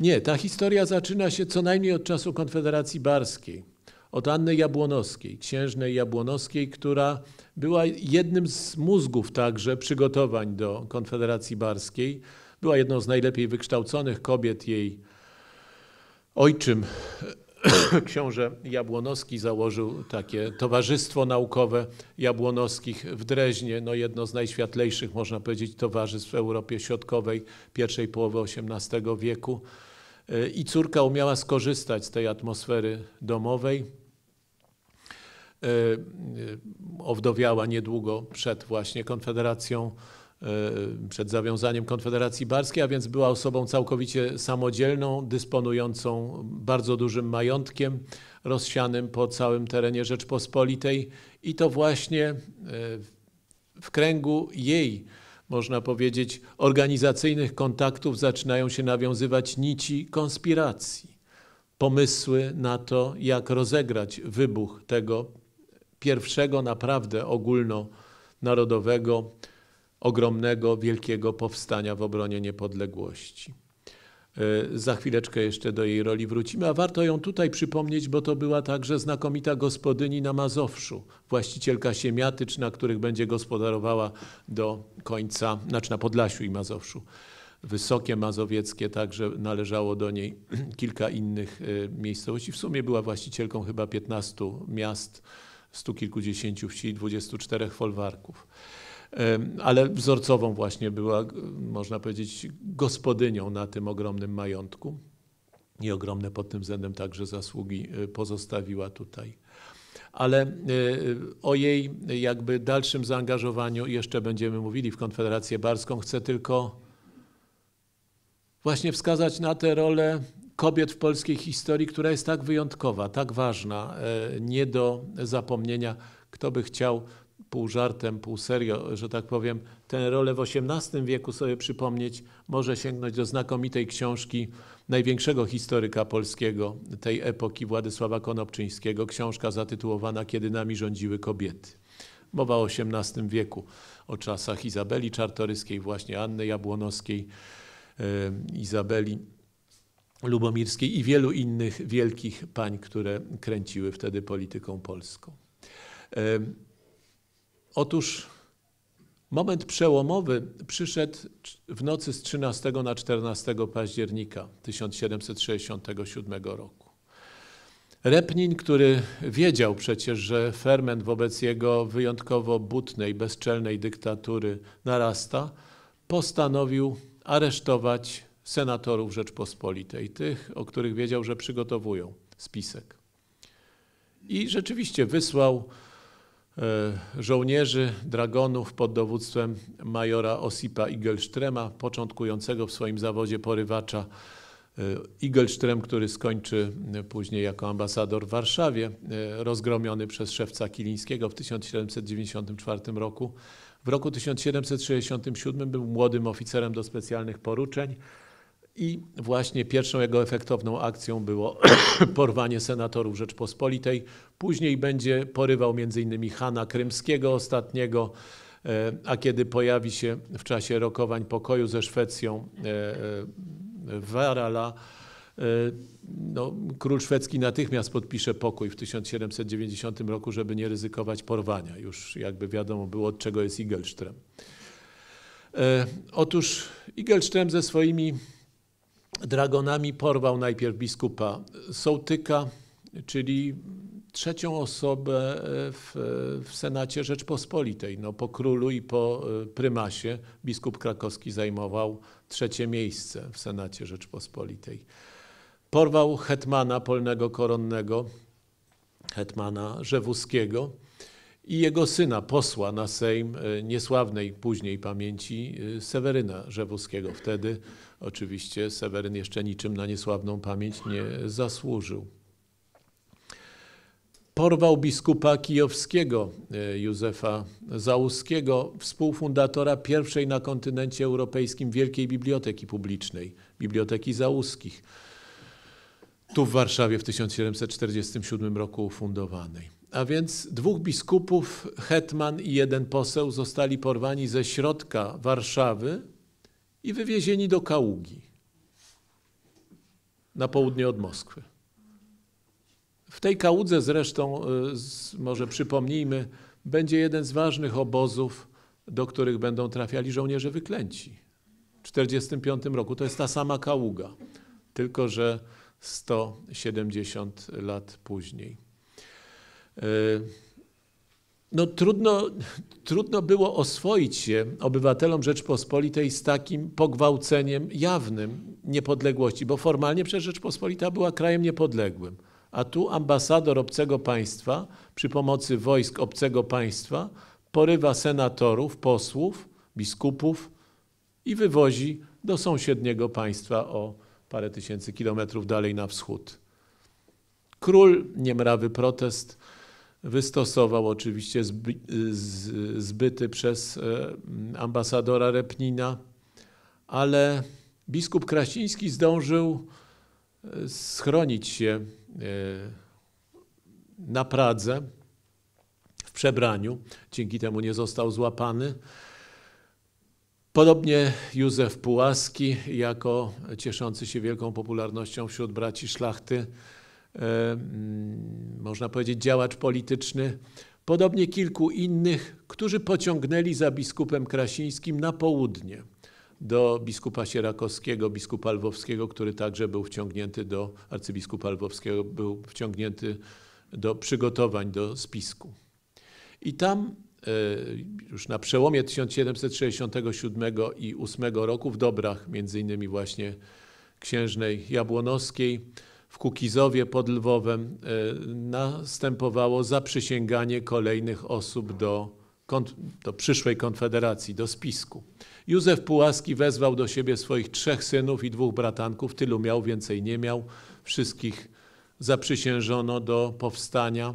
S1: Nie, ta historia zaczyna się co najmniej od czasu Konfederacji Barskiej od Anny Jabłonowskiej, księżnej Jabłonowskiej, która była jednym z mózgów także przygotowań do Konfederacji Barskiej. Była jedną z najlepiej wykształconych kobiet. Jej ojczym, *coughs* książę Jabłonowski, założył takie towarzystwo naukowe Jabłonowskich w Dreźnie, no jedno z najświatlejszych, można powiedzieć, towarzystw w Europie Środkowej pierwszej połowy XVIII wieku. I córka umiała skorzystać z tej atmosfery domowej Y, y, owdowiała niedługo przed właśnie Konfederacją, y, przed zawiązaniem Konfederacji Barskiej, a więc była osobą całkowicie samodzielną, dysponującą bardzo dużym majątkiem rozsianym po całym terenie Rzeczpospolitej i to właśnie w kręgu jej można powiedzieć, organizacyjnych kontaktów zaczynają się nawiązywać nici konspiracji, pomysły na to, jak rozegrać wybuch tego pierwszego naprawdę ogólnonarodowego, ogromnego, wielkiego powstania w obronie niepodległości. E, za chwileczkę jeszcze do jej roli wrócimy, a warto ją tutaj przypomnieć, bo to była także znakomita gospodyni na Mazowszu, właścicielka siemiatycz, na których będzie gospodarowała do końca, znaczy na Podlasiu i Mazowszu. Wysokie Mazowieckie, także należało do niej *clears throat* kilka innych e, miejscowości. W sumie była właścicielką chyba 15 miast stu kilkudziesięciu wsi, czterech folwarków. Ale wzorcową właśnie była, można powiedzieć, gospodynią na tym ogromnym majątku i ogromne pod tym względem także zasługi e, pozostawiła tutaj. Ale e, o jej jakby dalszym zaangażowaniu jeszcze będziemy mówili w Konfederację Barską. Chcę tylko właśnie wskazać na tę rolę kobiet w polskiej historii, która jest tak wyjątkowa, tak ważna, e, nie do zapomnienia. Kto by chciał pół żartem, pół serio, że tak powiem, tę rolę w XVIII wieku sobie przypomnieć, może sięgnąć do znakomitej książki największego historyka polskiego tej epoki, Władysława Konopczyńskiego, książka zatytułowana Kiedy nami rządziły kobiety. Mowa o XVIII wieku, o czasach Izabeli Czartoryskiej, właśnie Anny Jabłonowskiej, e, Izabeli Lubomirskiej i wielu innych wielkich pań, które kręciły wtedy polityką polską. Otóż moment przełomowy przyszedł w nocy z 13 na 14 października 1767 roku. Repnin, który wiedział przecież, że ferment wobec jego wyjątkowo butnej, bezczelnej dyktatury narasta, postanowił aresztować senatorów Rzeczpospolitej, tych, o których wiedział, że przygotowują spisek. I rzeczywiście wysłał e, żołnierzy dragonów pod dowództwem majora Osipa Igelstrema, początkującego w swoim zawodzie porywacza. E, Igelstrem, który skończy później jako ambasador w Warszawie, e, rozgromiony przez szewca Kilińskiego w 1794 roku. W roku 1767 był młodym oficerem do specjalnych poruczeń. I właśnie pierwszą jego efektowną akcją było *coughs* porwanie senatorów Rzeczpospolitej. Później będzie porywał m.in. Hana Krymskiego ostatniego, e, a kiedy pojawi się w czasie rokowań pokoju ze Szwecją e, e, Warala, no, król szwedzki natychmiast podpisze pokój w 1790 roku, żeby nie ryzykować porwania. Już jakby wiadomo było, od czego jest Igelström. Otóż Igelström ze swoimi dragonami porwał najpierw biskupa Sołtyka, czyli trzecią osobę w, w, Senacie Rzeczpospolitej. No, po królu i po e, prymasie biskup krakowski zajmował trzecie miejsce w Senacie Rzeczpospolitej. Porwał hetmana polnego koronnego, hetmana Rzewuskiego i jego syna, posła na Sejm e, niesławnej później pamięci e, Seweryna Rzewuskiego, wtedy Oczywiście Seweryn jeszcze niczym na niesławną pamięć nie zasłużył. Porwał biskupa kijowskiego e, Józefa Załuskiego, współfundatora pierwszej na kontynencie europejskim Wielkiej Biblioteki Publicznej, Biblioteki Załuskich, tu w Warszawie w 1747 roku ufundowanej. A więc dwóch biskupów, hetman i jeden poseł zostali porwani ze środka Warszawy i wywiezieni do Kaługi na południe od Moskwy. W tej Kałudze zresztą, y, może przypomnijmy, będzie jeden z ważnych obozów, do których będą trafiali żołnierze wyklęci. W 1945 roku to jest ta sama Kaługa, tylko że 170 lat później. Y, no, trudno, trudno było oswoić się obywatelom Rzeczpospolitej z takim pogwałceniem jawnym niepodległości, bo formalnie przecież Rzeczpospolita była krajem niepodległym. A tu ambasador obcego państwa przy pomocy wojsk obcego państwa porywa senatorów, posłów, biskupów i wywozi do sąsiedniego państwa o parę tysięcy kilometrów dalej na wschód. Król niemrawy protest Wystosował oczywiście zbyty przez e, ambasadora Repnina, ale biskup Krasiński zdążył e, schronić się e, na Pradze w przebraniu. Dzięki temu nie został złapany. Podobnie Józef Pułaski, jako cieszący się wielką popularnością wśród braci szlachty, E, mm, można powiedzieć, działacz polityczny, podobnie kilku innych, którzy pociągnęli za biskupem Krasińskim na południe do biskupa Sierakowskiego, biskupa Lwowskiego, który także był wciągnięty do arcybiskupa Lwowskiego, był wciągnięty do przygotowań do spisku. I tam e, już na przełomie 1767 i 8 roku w Dobrach, między innymi właśnie księżnej Jabłonowskiej, Kukizowie pod Lwowem e, następowało zaprzysięganie kolejnych osób do, do przyszłej konfederacji, do spisku. Józef Pułaski wezwał do siebie swoich trzech synów i dwóch bratanków, tylu miał, więcej nie miał. Wszystkich zaprzysiężono do powstania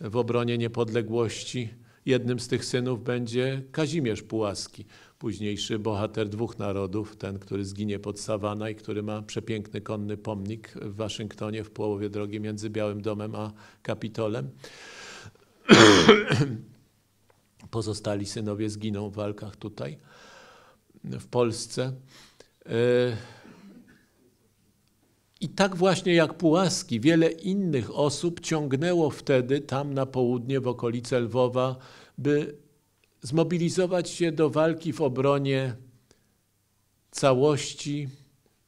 S1: w obronie niepodległości. Jednym z tych synów będzie Kazimierz Pułaski późniejszy bohater dwóch narodów, ten, który zginie pod Sawana i który ma przepiękny konny pomnik w Waszyngtonie w połowie drogi między Białym Domem a Kapitolem. *clears throat* Pozostali synowie zginą w walkach tutaj, w Polsce. Y, I tak właśnie jak Pułaski, wiele innych osób ciągnęło wtedy tam na południe, w okolice Lwowa, by zmobilizować się do walki w obronie całości,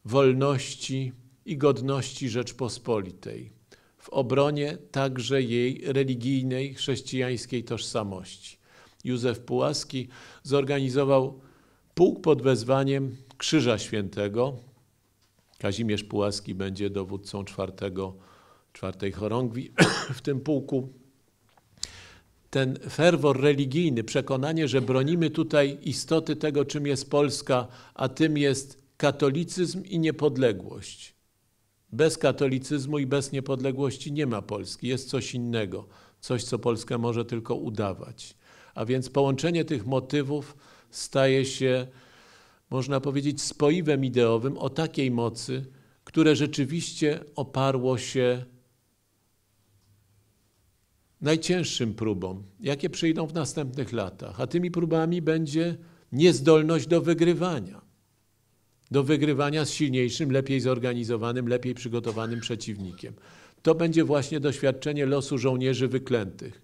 S1: wolności i godności Rzeczpospolitej, w obronie także jej religijnej, chrześcijańskiej tożsamości. Józef Pułaski zorganizował pułk pod wezwaniem Krzyża Świętego. Kazimierz Pułaski będzie dowódcą czwartego, czwartej chorągwi w tym pułku ten ferwor religijny, przekonanie, że bronimy tutaj istoty tego, czym jest Polska, a tym jest katolicyzm i niepodległość. Bez katolicyzmu i bez niepodległości nie ma Polski, jest coś innego, coś, co Polskę może tylko udawać. A więc połączenie tych motywów staje się, można powiedzieć, spoiwem ideowym o takiej mocy, które rzeczywiście oparło się najcięższym próbom, jakie przyjdą w następnych latach, a tymi próbami będzie niezdolność do wygrywania. Do wygrywania z silniejszym, lepiej zorganizowanym, lepiej przygotowanym przeciwnikiem. To będzie właśnie doświadczenie losu żołnierzy wyklętych,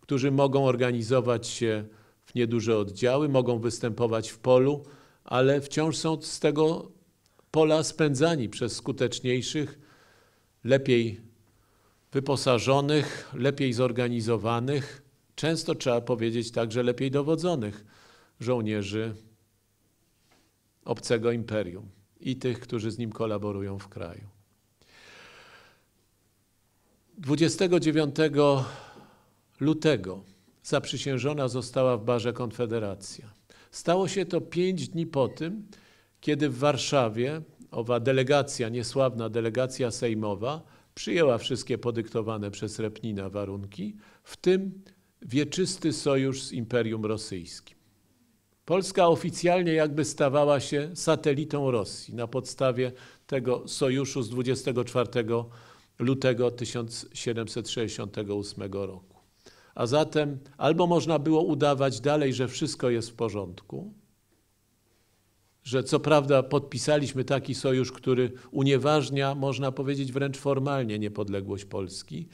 S1: którzy mogą organizować się w nieduże oddziały, mogą występować w polu, ale wciąż są z tego pola spędzani przez skuteczniejszych, lepiej wyposażonych, lepiej zorganizowanych, często trzeba powiedzieć także lepiej dowodzonych żołnierzy obcego imperium i tych, którzy z nim kolaborują w kraju. 29 lutego zaprzysiężona została w barze Konfederacja. Stało się to pięć dni po tym, kiedy w Warszawie owa delegacja, niesławna delegacja sejmowa, Przyjęła wszystkie podyktowane przez Repnina warunki, w tym wieczysty sojusz z Imperium Rosyjskim. Polska oficjalnie jakby stawała się satelitą Rosji na podstawie tego sojuszu z 24 lutego 1768 roku. A zatem albo można było udawać dalej, że wszystko jest w porządku, że co prawda podpisaliśmy taki sojusz, który unieważnia, można powiedzieć wręcz formalnie, niepodległość Polski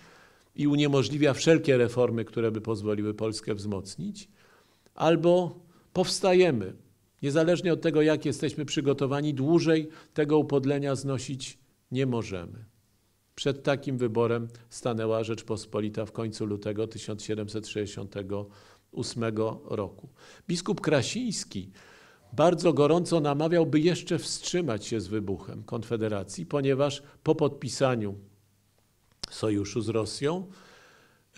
S1: i uniemożliwia wszelkie reformy, które by pozwoliły Polskę wzmocnić, albo powstajemy, niezależnie od tego, jak jesteśmy przygotowani, dłużej tego upodlenia znosić nie możemy. Przed takim wyborem stanęła Rzeczpospolita w końcu lutego 1768 roku. Biskup Krasiński bardzo gorąco namawiał, by jeszcze wstrzymać się z wybuchem Konfederacji, ponieważ po podpisaniu sojuszu z Rosją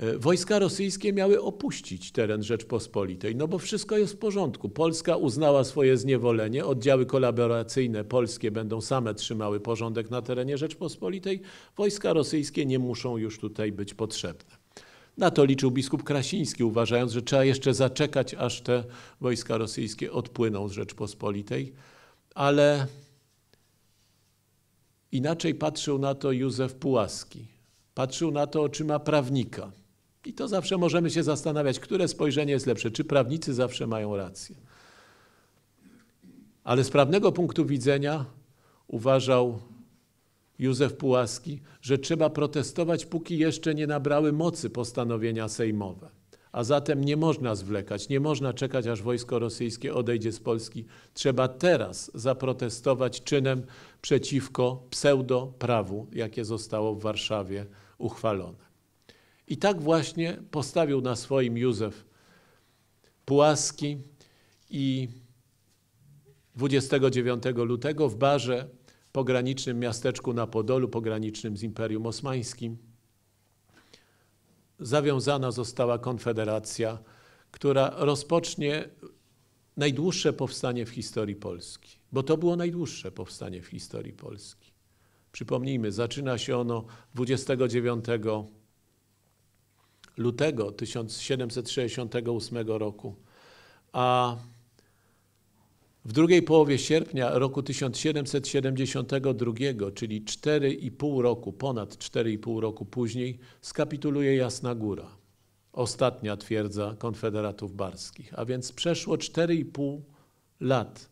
S1: e, wojska rosyjskie miały opuścić teren Rzeczpospolitej, no bo wszystko jest w porządku. Polska uznała swoje zniewolenie, oddziały kolaboracyjne polskie będą same trzymały porządek na terenie Rzeczpospolitej, wojska rosyjskie nie muszą już tutaj być potrzebne. Na to liczył biskup Krasiński, uważając, że trzeba jeszcze zaczekać, aż te wojska rosyjskie odpłyną z Rzeczpospolitej, ale inaczej patrzył na to Józef Pułaski. Patrzył na to oczyma prawnika. I to zawsze możemy się zastanawiać, które spojrzenie jest lepsze, czy prawnicy zawsze mają rację. Ale z prawnego punktu widzenia uważał Józef Pułaski, że trzeba protestować, póki jeszcze nie nabrały mocy postanowienia sejmowe. A zatem nie można zwlekać, nie można czekać, aż wojsko rosyjskie odejdzie z Polski. Trzeba teraz zaprotestować czynem przeciwko pseudoprawu, jakie zostało w Warszawie uchwalone. I tak właśnie postawił na swoim Józef Pułaski i 29 lutego w barze pogranicznym miasteczku na Podolu, pogranicznym z Imperium Osmańskim. Zawiązana została konfederacja, która rozpocznie najdłuższe powstanie w historii Polski, bo to było najdłuższe powstanie w historii Polski. Przypomnijmy, zaczyna się ono 29 lutego 1768 roku, a w drugiej połowie sierpnia roku 1772, czyli 4,5 roku, ponad 4,5 roku później, skapituluje Jasna Góra, ostatnia twierdza konfederatów barskich, a więc przeszło 4,5 lat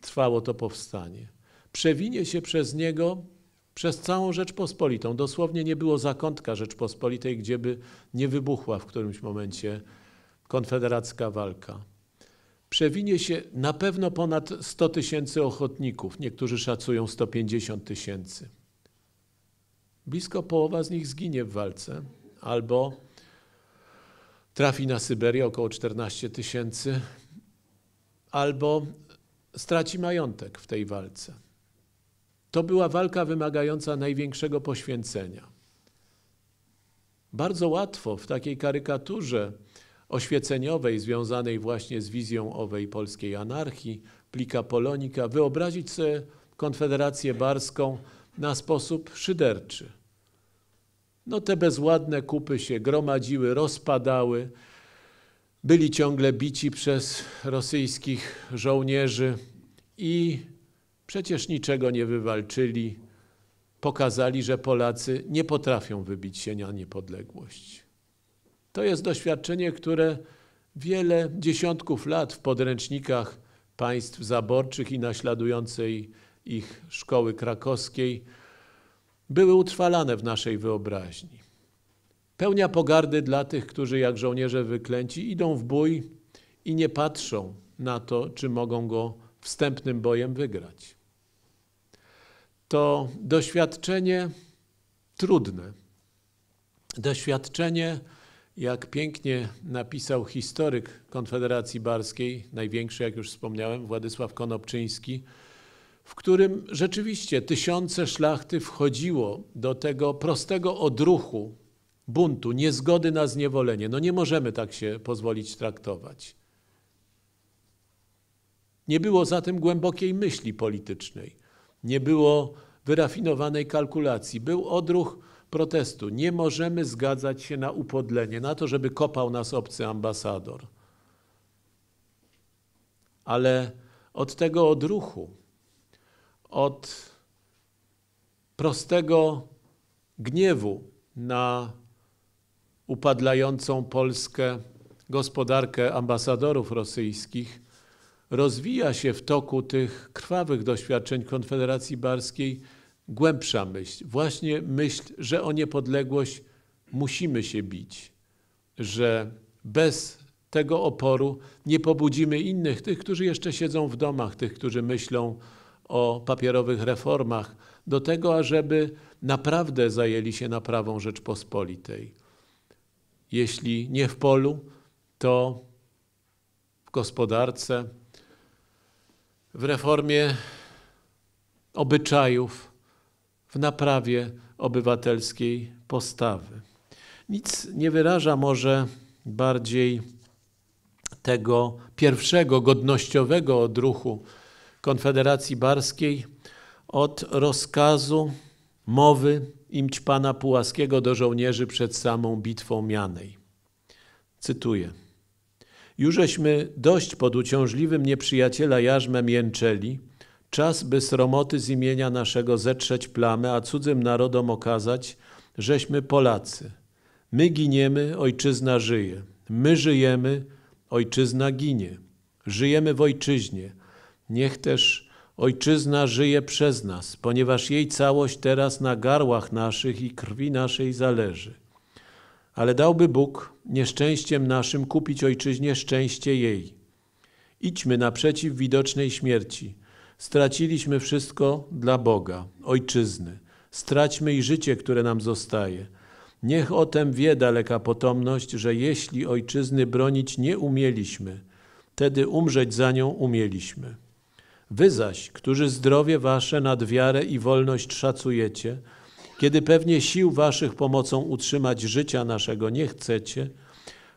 S1: trwało to powstanie. Przewinie się przez niego przez całą Rzeczpospolitą. Dosłownie nie było zakątka Rzeczpospolitej, gdzie by nie wybuchła w którymś momencie konfederacka walka przewinie się na pewno ponad 100 tysięcy ochotników, niektórzy szacują 150 tysięcy. Blisko połowa z nich zginie w walce albo trafi na Syberię, około 14 tysięcy, albo straci majątek w tej walce. To była walka wymagająca największego poświęcenia. Bardzo łatwo w takiej karykaturze oświeceniowej związanej właśnie z wizją owej polskiej anarchii, plika Polonika, wyobrazić sobie Konfederację Barską na sposób szyderczy. No te bezładne kupy się gromadziły, rozpadały, byli ciągle bici przez rosyjskich żołnierzy i przecież niczego nie wywalczyli. Pokazali, że Polacy nie potrafią wybić się na niepodległość. To jest doświadczenie, które wiele dziesiątków lat w podręcznikach państw zaborczych i naśladującej ich szkoły krakowskiej były utrwalane w naszej wyobraźni. Pełnia pogardy dla tych, którzy jak żołnierze wyklęci idą w bój i nie patrzą na to, czy mogą go wstępnym bojem wygrać. To doświadczenie trudne, doświadczenie, jak pięknie napisał historyk Konfederacji Barskiej, największy, jak już wspomniałem, Władysław Konopczyński, w którym rzeczywiście tysiące szlachty wchodziło do tego prostego odruchu buntu, niezgody na zniewolenie. No nie możemy tak się pozwolić traktować. Nie było za tym głębokiej myśli politycznej, nie było wyrafinowanej kalkulacji. Był odruch protestu. Nie możemy zgadzać się na upodlenie, na to, żeby kopał nas obcy ambasador. Ale od tego odruchu, od prostego gniewu na upadlającą Polskę gospodarkę ambasadorów rosyjskich, rozwija się w toku tych krwawych doświadczeń Konfederacji Barskiej głębsza myśl, właśnie myśl, że o niepodległość musimy się bić, że bez tego oporu nie pobudzimy innych, tych, którzy jeszcze siedzą w domach, tych, którzy myślą o papierowych reformach, do tego, ażeby naprawdę zajęli się naprawą Rzeczpospolitej. Jeśli nie w polu, to w gospodarce, w reformie obyczajów w naprawie obywatelskiej postawy. Nic nie wyraża może bardziej tego pierwszego godnościowego odruchu Konfederacji Barskiej od rozkazu mowy imć pana Pułaskiego do żołnierzy przed samą bitwą Mianej. Cytuję. Jużeśmy dość pod uciążliwym nieprzyjaciela jarzmem jęczeli, Czas by sromoty z imienia naszego zetrzeć plamy, a cudzym narodom okazać, żeśmy Polacy. My giniemy, ojczyzna żyje. My żyjemy, ojczyzna ginie. Żyjemy w ojczyźnie. Niech też ojczyzna żyje przez nas, ponieważ jej całość teraz na garłach naszych i krwi naszej zależy. Ale dałby Bóg nieszczęściem naszym kupić ojczyźnie szczęście jej. Idźmy naprzeciw widocznej śmierci – Straciliśmy wszystko dla Boga, Ojczyzny. Straćmy i życie, które nam zostaje. Niech o tem wie daleka potomność, że jeśli Ojczyzny bronić nie umieliśmy, tedy umrzeć za nią umieliśmy. Wy zaś, którzy zdrowie wasze nad wiarę i wolność szacujecie, kiedy pewnie sił waszych pomocą utrzymać życia naszego nie chcecie,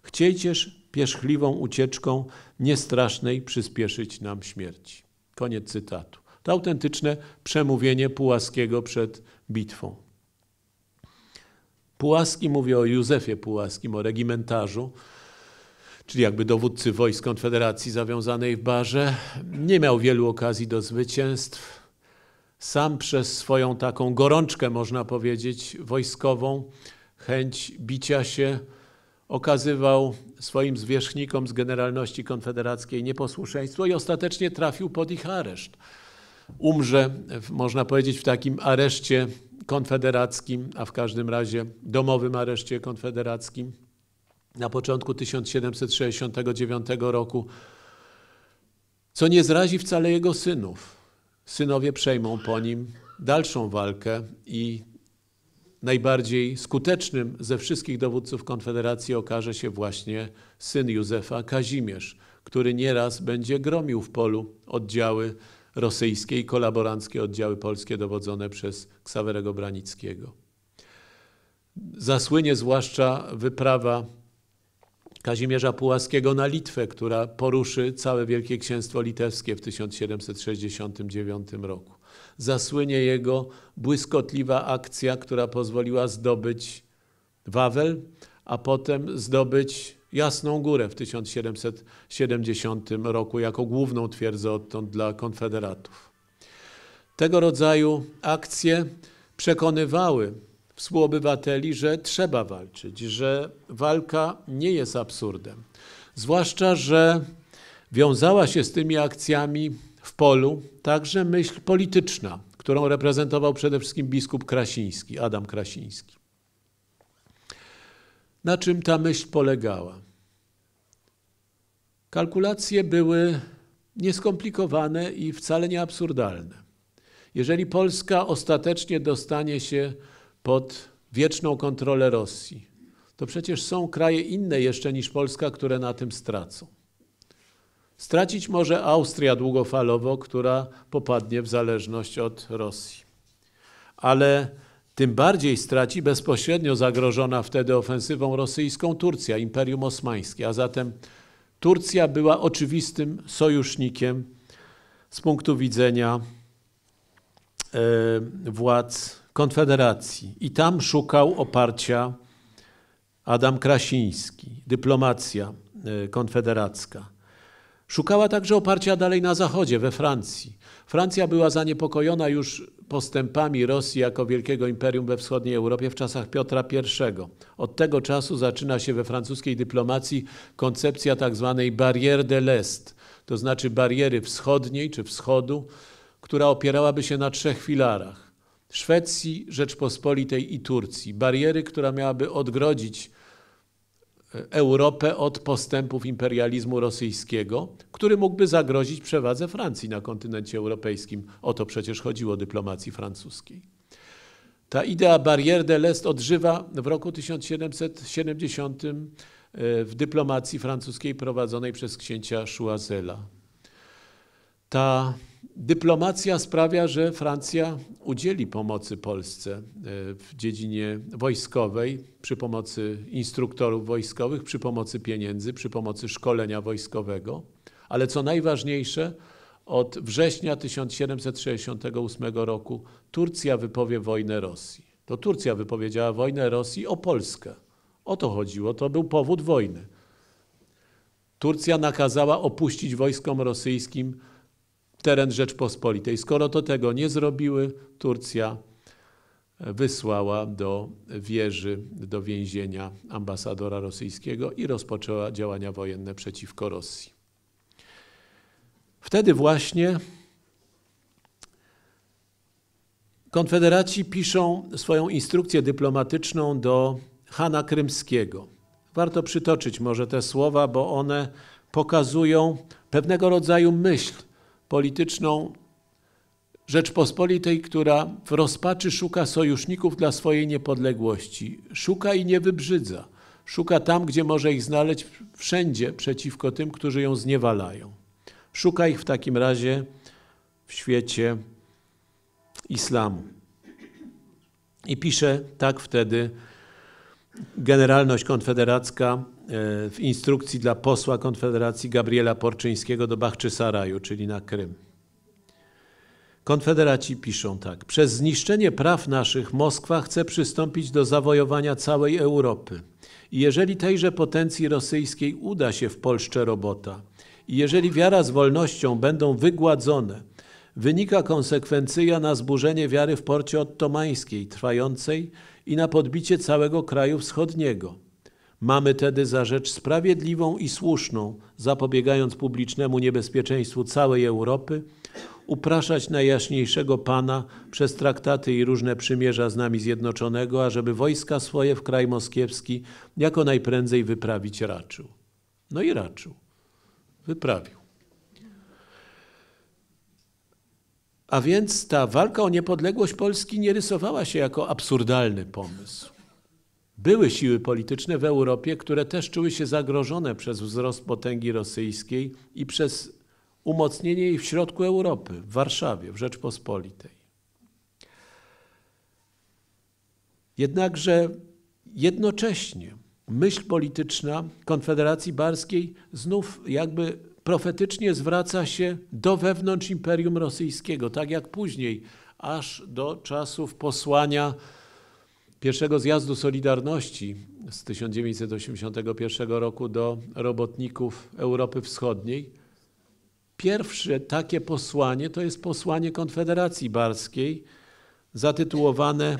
S1: chciejcież pierzchliwą ucieczką niestrasznej przyspieszyć nam śmierci. Koniec cytatu. To autentyczne przemówienie Pułaskiego przed bitwą. Pułaski, mówię o Józefie Pułaskim, o regimentarzu, czyli jakby dowódcy wojsk Konfederacji zawiązanej w barze, nie miał wielu okazji do zwycięstw. Sam przez swoją taką gorączkę, można powiedzieć, wojskową, chęć bicia się, okazywał swoim zwierzchnikom z Generalności Konfederackiej nieposłuszeństwo i ostatecznie trafił pod ich areszt. Umrze, można powiedzieć, w takim areszcie konfederackim, a w każdym razie domowym areszcie konfederackim na początku 1769 roku, co nie zrazi wcale jego synów. Synowie przejmą po nim dalszą walkę i najbardziej skutecznym ze wszystkich dowódców Konfederacji okaże się właśnie syn Józefa Kazimierz, który nieraz będzie gromił w polu oddziały rosyjskie i kolaboranckie oddziały polskie dowodzone przez Ksawerego Branickiego. Zasłynie zwłaszcza wyprawa Kazimierza Pułaskiego na Litwę, która poruszy całe Wielkie Księstwo Litewskie w 1769 roku zasłynie jego błyskotliwa akcja, która pozwoliła zdobyć Wawel, a potem zdobyć Jasną Górę w 1770 roku jako główną twierdzę odtąd dla konfederatów. Tego rodzaju akcje przekonywały współobywateli, że trzeba walczyć, że walka nie jest absurdem. Zwłaszcza, że wiązała się z tymi akcjami polu także myśl polityczna, którą reprezentował przede wszystkim biskup Krasiński, Adam Krasiński. Na czym ta myśl polegała? Kalkulacje były nieskomplikowane i wcale nie absurdalne. Jeżeli Polska ostatecznie dostanie się pod wieczną kontrolę Rosji, to przecież są kraje inne jeszcze niż Polska, które na tym stracą. Stracić może Austria długofalowo, która popadnie w zależność od Rosji. Ale tym bardziej straci bezpośrednio zagrożona wtedy ofensywą rosyjską Turcja, Imperium Osmańskie, a zatem Turcja była oczywistym sojusznikiem z punktu widzenia e, władz Konfederacji. I tam szukał oparcia Adam Krasiński, dyplomacja e, konfederacka. Szukała także oparcia dalej na Zachodzie, we Francji. Francja była zaniepokojona już postępami Rosji jako wielkiego imperium we wschodniej Europie w czasach Piotra I. Od tego czasu zaczyna się we francuskiej dyplomacji koncepcja tzw. Tak barrière de l'Est, to znaczy bariery wschodniej czy wschodu, która opierałaby się na trzech filarach: Szwecji, Rzeczpospolitej i Turcji. Bariery, która miałaby odgrodzić Europę od postępów imperializmu rosyjskiego, który mógłby zagrozić przewadze Francji na kontynencie europejskim. O to przecież chodziło dyplomacji francuskiej. Ta idea barrière de l'Est odżywa w roku 1770 e, w dyplomacji francuskiej prowadzonej przez księcia Choiseula. Ta Dyplomacja sprawia, że Francja udzieli pomocy Polsce e, w dziedzinie wojskowej przy pomocy instruktorów wojskowych, przy pomocy pieniędzy, przy pomocy szkolenia wojskowego, ale co najważniejsze, od września 1768 roku Turcja wypowie wojnę Rosji. To Turcja wypowiedziała wojnę Rosji o Polskę. O to chodziło, to był powód wojny. Turcja nakazała opuścić wojskom rosyjskim teren Rzeczpospolitej. Skoro to tego nie zrobiły, Turcja e, wysłała do wieży, do więzienia ambasadora rosyjskiego i rozpoczęła działania wojenne przeciwko Rosji. Wtedy właśnie konfederaci piszą swoją instrukcję dyplomatyczną do Hana Krymskiego. Warto przytoczyć może te słowa, bo one pokazują pewnego rodzaju myśl polityczną Rzeczpospolitej, która w rozpaczy szuka sojuszników dla swojej niepodległości. Szuka i nie wybrzydza. Szuka tam, gdzie może ich znaleźć, wszędzie przeciwko tym, którzy ją zniewalają. Szuka ich w takim razie w świecie islamu. I pisze tak wtedy Generalność Konfederacka E, w instrukcji dla posła Konfederacji Gabriela Porczyńskiego do Bachczysaraju, czyli na Krym. Konfederaci piszą tak: Przez zniszczenie praw naszych Moskwa chce przystąpić do zawojowania całej Europy. I jeżeli tejże potencji rosyjskiej uda się w Polsce robota, i jeżeli wiara z wolnością będą wygładzone, wynika konsekwencja na zburzenie wiary w porcie ottomańskiej trwającej i na podbicie całego kraju wschodniego. Mamy tedy za rzecz sprawiedliwą i słuszną, zapobiegając publicznemu niebezpieczeństwu całej Europy, upraszać Najjaśniejszego Pana przez traktaty i różne przymierza z nami Zjednoczonego, ażeby wojska swoje w kraj moskiewski jako najprędzej wyprawić raczył. No i raczył. Wyprawił. A więc ta walka o niepodległość Polski nie rysowała się jako absurdalny pomysł. Były siły polityczne w Europie, które też czuły się zagrożone przez wzrost potęgi rosyjskiej i przez umocnienie jej w środku Europy, w Warszawie, w Rzeczpospolitej. Jednakże jednocześnie myśl polityczna Konfederacji Barskiej znów jakby profetycznie zwraca się do wewnątrz Imperium Rosyjskiego, tak jak później, aż do czasów posłania pierwszego zjazdu Solidarności z 1981 roku do robotników Europy Wschodniej. Pierwsze takie posłanie to jest posłanie Konfederacji Barskiej zatytułowane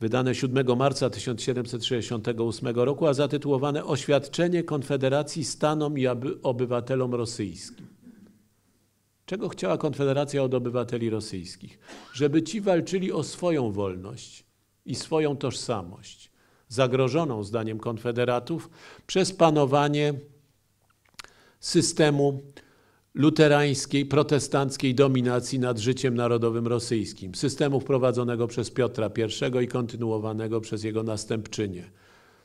S1: wydane 7 marca 1768 roku, a zatytułowane Oświadczenie Konfederacji Stanom i Obywatelom Rosyjskim. Czego chciała Konfederacja od obywateli rosyjskich? Żeby ci walczyli o swoją wolność, i swoją tożsamość, zagrożoną zdaniem konfederatów przez panowanie systemu luterańskiej, protestanckiej dominacji nad życiem narodowym rosyjskim, systemu wprowadzonego przez Piotra I i kontynuowanego przez jego następczynię.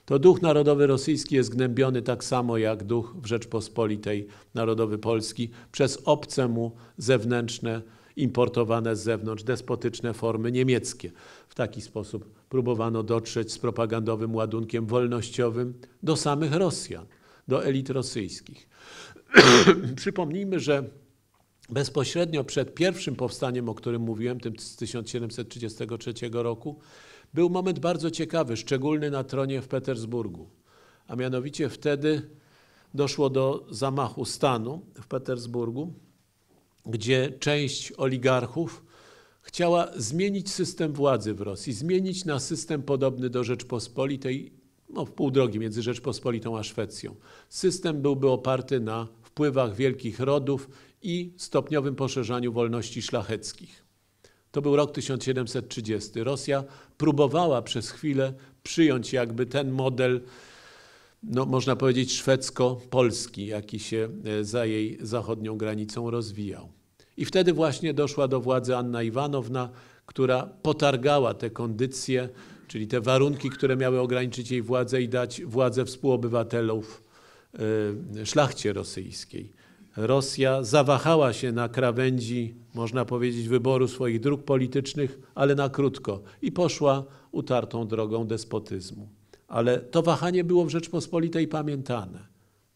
S1: To duch narodowy rosyjski jest gnębiony tak samo jak duch w Rzeczpospolitej Narodowy Polski przez obce mu zewnętrzne importowane z zewnątrz despotyczne formy niemieckie. W taki sposób próbowano dotrzeć z propagandowym ładunkiem wolnościowym do samych Rosjan, do elit rosyjskich. *clears throat* Przypomnijmy, że bezpośrednio przed pierwszym powstaniem, o którym mówiłem, tym z 1733 roku, był moment bardzo ciekawy, szczególny na tronie w Petersburgu. A mianowicie wtedy doszło do zamachu stanu w Petersburgu, gdzie część oligarchów chciała zmienić system władzy w Rosji, zmienić na system podobny do Rzeczpospolitej, no w pół drogi między Rzeczpospolitą a Szwecją. System byłby oparty na wpływach wielkich rodów i stopniowym poszerzaniu wolności szlacheckich. To był rok 1730. Rosja próbowała przez chwilę przyjąć jakby ten model no, można powiedzieć, szwedzko-polski, jaki się e, za jej zachodnią granicą rozwijał. I wtedy właśnie doszła do władzy Anna Iwanowna, która potargała te kondycje, czyli te warunki, które miały ograniczyć jej władzę i dać władzę współobywatelów e, szlachcie rosyjskiej. Rosja zawahała się na krawędzi, można powiedzieć, wyboru swoich dróg politycznych, ale na krótko i poszła utartą drogą despotyzmu ale to wahanie było w Rzeczpospolitej pamiętane.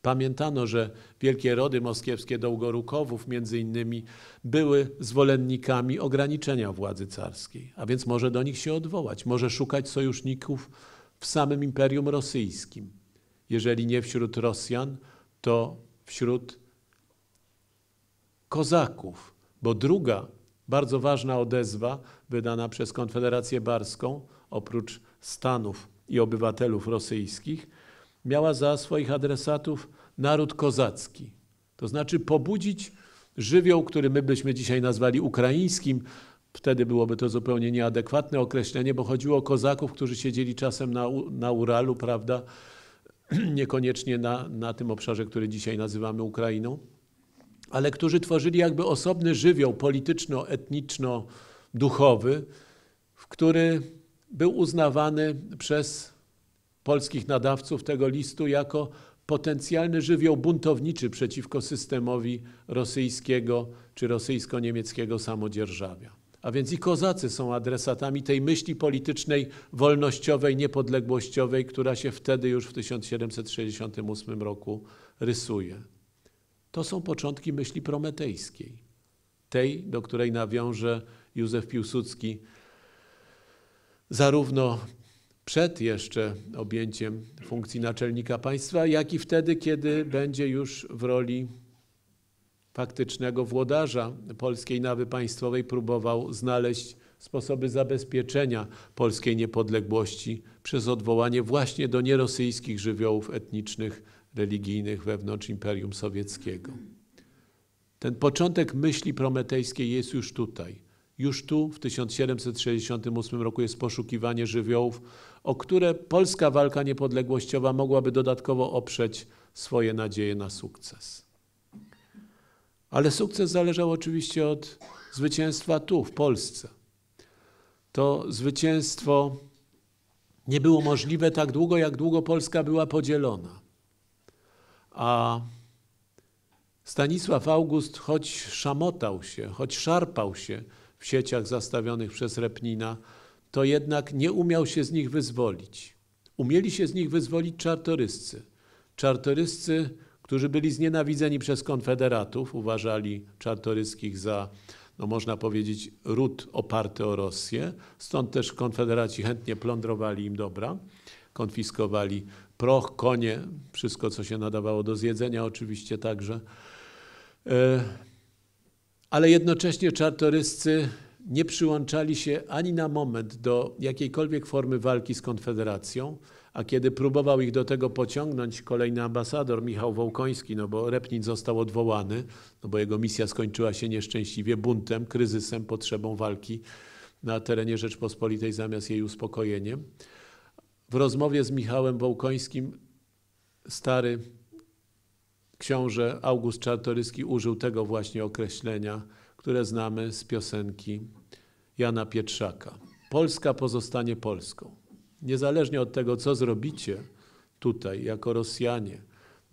S1: Pamiętano, że wielkie rody moskiewskie Dołgorukowów między innymi były zwolennikami ograniczenia władzy carskiej, a więc może do nich się odwołać, może szukać sojuszników w samym Imperium Rosyjskim. Jeżeli nie wśród Rosjan, to wśród kozaków, bo druga bardzo ważna odezwa wydana przez Konfederację Barską, oprócz Stanów i obywatelów rosyjskich, miała za swoich adresatów naród kozacki. To znaczy pobudzić żywioł, który my byśmy dzisiaj nazwali ukraińskim. Wtedy byłoby to zupełnie nieadekwatne określenie, bo chodziło o kozaków, którzy siedzieli czasem na, na Uralu, prawda? *clears throat* Niekoniecznie na, na tym obszarze, który dzisiaj nazywamy Ukrainą, ale którzy tworzyli jakby osobny żywioł polityczno-etniczno-duchowy, w który był uznawany przez polskich nadawców tego listu jako potencjalny żywioł buntowniczy przeciwko systemowi rosyjskiego czy rosyjsko-niemieckiego samodzierżawia. A więc i kozacy są adresatami tej myśli politycznej, wolnościowej, niepodległościowej, która się wtedy już w 1768 roku rysuje. To są początki myśli prometejskiej, tej, do której nawiąże Józef Piłsudski zarówno przed jeszcze objęciem funkcji naczelnika państwa, jak i wtedy, kiedy będzie już w roli faktycznego włodarza polskiej nawy państwowej próbował znaleźć sposoby zabezpieczenia polskiej niepodległości przez odwołanie właśnie do nierosyjskich żywiołów etnicznych, religijnych wewnątrz Imperium Sowieckiego. Ten początek myśli prometejskiej jest już tutaj. Już tu w 1768 roku jest poszukiwanie żywiołów, o które polska walka niepodległościowa mogłaby dodatkowo oprzeć swoje nadzieje na sukces. Ale sukces zależał oczywiście od zwycięstwa tu, w Polsce. To zwycięstwo nie było możliwe tak długo, jak długo Polska była podzielona. A Stanisław August, choć szamotał się, choć szarpał się, w sieciach zastawionych przez Repnina, to jednak nie umiał się z nich wyzwolić. Umieli się z nich wyzwolić czartoryscy. Czartoryscy, którzy byli znienawidzeni przez konfederatów, uważali czartoryskich za, no można powiedzieć, ród oparty o Rosję. Stąd też konfederaci chętnie plądrowali im dobra, konfiskowali proch, konie, wszystko co się nadawało do zjedzenia oczywiście także. E, ale jednocześnie czartoryscy nie przyłączali się ani na moment do jakiejkolwiek formy walki z Konfederacją, a kiedy próbował ich do tego pociągnąć kolejny ambasador Michał Wołkoński, no bo Repnin został odwołany, no bo jego misja skończyła się nieszczęśliwie buntem, kryzysem, potrzebą walki na terenie Rzeczpospolitej zamiast jej uspokojeniem. W rozmowie z Michałem Wołkońskim stary Książę August Czartoryski użył tego właśnie określenia, które znamy z piosenki Jana Pietrzaka. Polska pozostanie Polską. Niezależnie od tego, co zrobicie tutaj, jako Rosjanie,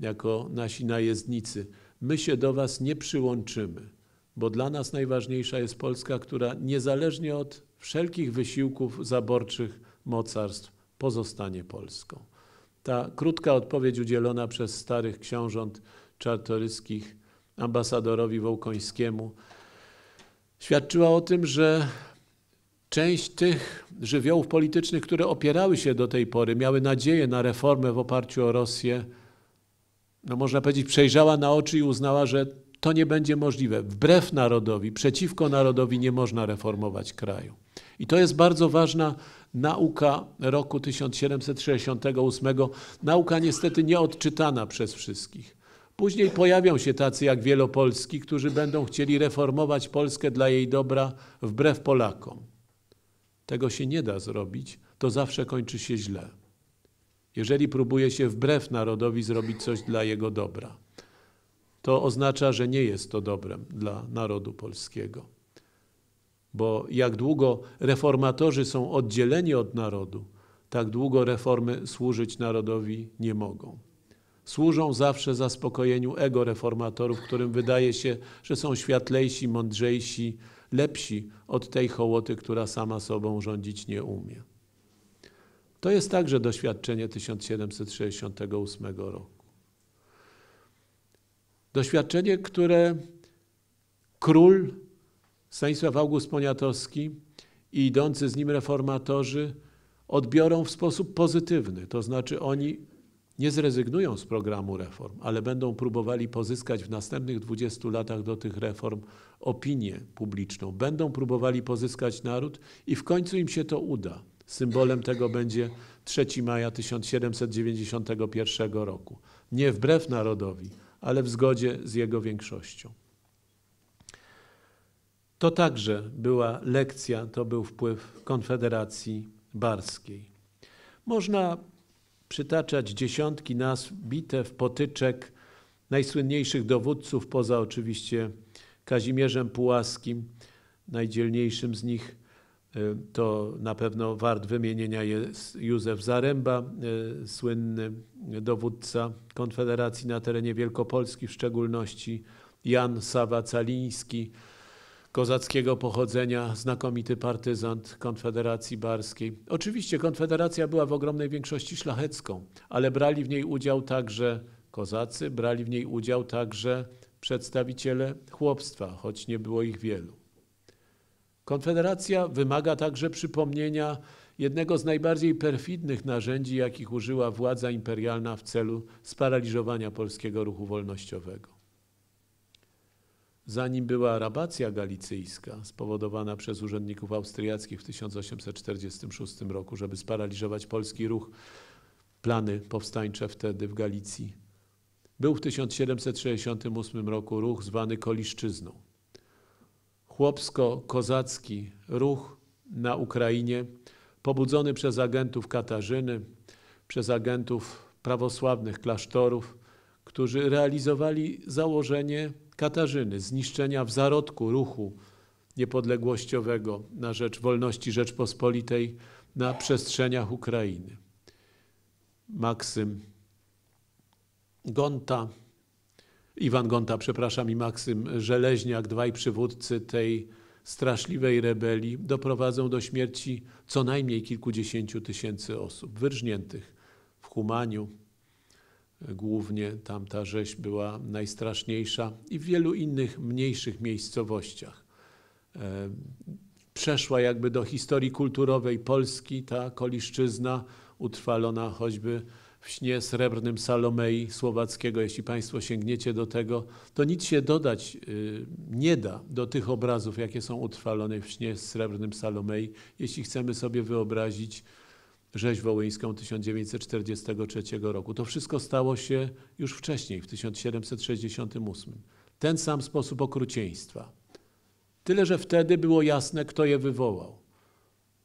S1: jako nasi najezdnicy, my się do Was nie przyłączymy, bo dla nas najważniejsza jest Polska, która niezależnie od wszelkich wysiłków zaborczych mocarstw pozostanie Polską. Ta krótka odpowiedź udzielona przez starych książąt czartoryskich ambasadorowi Wołkońskiemu świadczyła o tym, że część tych żywiołów politycznych, które opierały się do tej pory, miały nadzieję na reformę w oparciu o Rosję, no można powiedzieć, przejrzała na oczy i uznała, że to nie będzie możliwe. Wbrew narodowi, przeciwko narodowi nie można reformować kraju. I to jest bardzo ważna Nauka roku 1768, nauka niestety nieodczytana przez wszystkich. Później pojawią się tacy jak Wielopolski, którzy będą chcieli reformować Polskę dla jej dobra wbrew Polakom. Tego się nie da zrobić, to zawsze kończy się źle. Jeżeli próbuje się wbrew narodowi zrobić coś dla jego dobra, to oznacza, że nie jest to dobrem dla narodu polskiego bo jak długo reformatorzy są oddzieleni od narodu, tak długo reformy służyć narodowi nie mogą. Służą zawsze zaspokojeniu ego reformatorów, którym wydaje się, że są światlejsi, mądrzejsi, lepsi od tej hołoty, która sama sobą rządzić nie umie. To jest także doświadczenie 1768 roku. Doświadczenie, które król Stanisław August Poniatowski i idący z nim reformatorzy odbiorą w sposób pozytywny. To znaczy oni nie zrezygnują z programu reform, ale będą próbowali pozyskać w następnych 20 latach do tych reform opinię publiczną. Będą próbowali pozyskać naród i w końcu im się to uda. Symbolem tego będzie 3 maja 1791 roku. Nie wbrew narodowi, ale w zgodzie z jego większością. To także była lekcja, to był wpływ Konfederacji Barskiej. Można przytaczać dziesiątki nazw bitew, potyczek najsłynniejszych dowódców, poza oczywiście Kazimierzem Pułaskim. Najdzielniejszym z nich y, to na pewno wart wymienienia jest Józef Zaręba, y, słynny dowódca Konfederacji na terenie Wielkopolski, w szczególności Jan Sawa Caliński, kozackiego pochodzenia, znakomity partyzant Konfederacji Barskiej. Oczywiście Konfederacja była w ogromnej większości szlachecką, ale brali w niej udział także kozacy, brali w niej udział także przedstawiciele chłopstwa, choć nie było ich wielu. Konfederacja wymaga także przypomnienia jednego z najbardziej perfidnych narzędzi, jakich użyła władza imperialna w celu sparaliżowania polskiego ruchu wolnościowego. Zanim była rabacja galicyjska spowodowana przez urzędników austriackich w 1846 roku, żeby sparaliżować polski ruch, plany powstańcze wtedy w Galicji, był w 1768 roku ruch zwany Koliszczyzną. Chłopsko-kozacki ruch na Ukrainie, pobudzony przez agentów Katarzyny, przez agentów prawosławnych klasztorów, którzy realizowali założenie Katarzyny, zniszczenia w zarodku ruchu niepodległościowego na rzecz wolności Rzeczpospolitej na przestrzeniach Ukrainy. Maksym Gonta, Iwan Gonta, przepraszam, i Maksym Żeleźniak, dwaj przywódcy tej straszliwej rebelii, doprowadzą do śmierci co najmniej kilkudziesięciu tysięcy osób wyrżniętych w Humaniu, Głównie tam rzeź była najstraszniejsza i w wielu innych mniejszych miejscowościach. E, przeszła jakby do historii kulturowej Polski ta koliszczyzna, utrwalona choćby w śnie srebrnym Salomei Słowackiego. Jeśli Państwo sięgniecie do tego, to nic się dodać y, nie da do tych obrazów, jakie są utrwalone w śnie srebrnym Salomei, jeśli chcemy sobie wyobrazić rzeź wołyńską 1943 roku. To wszystko stało się już wcześniej, w 1768. Ten sam sposób okrucieństwa. Tyle, że wtedy było jasne, kto je wywołał.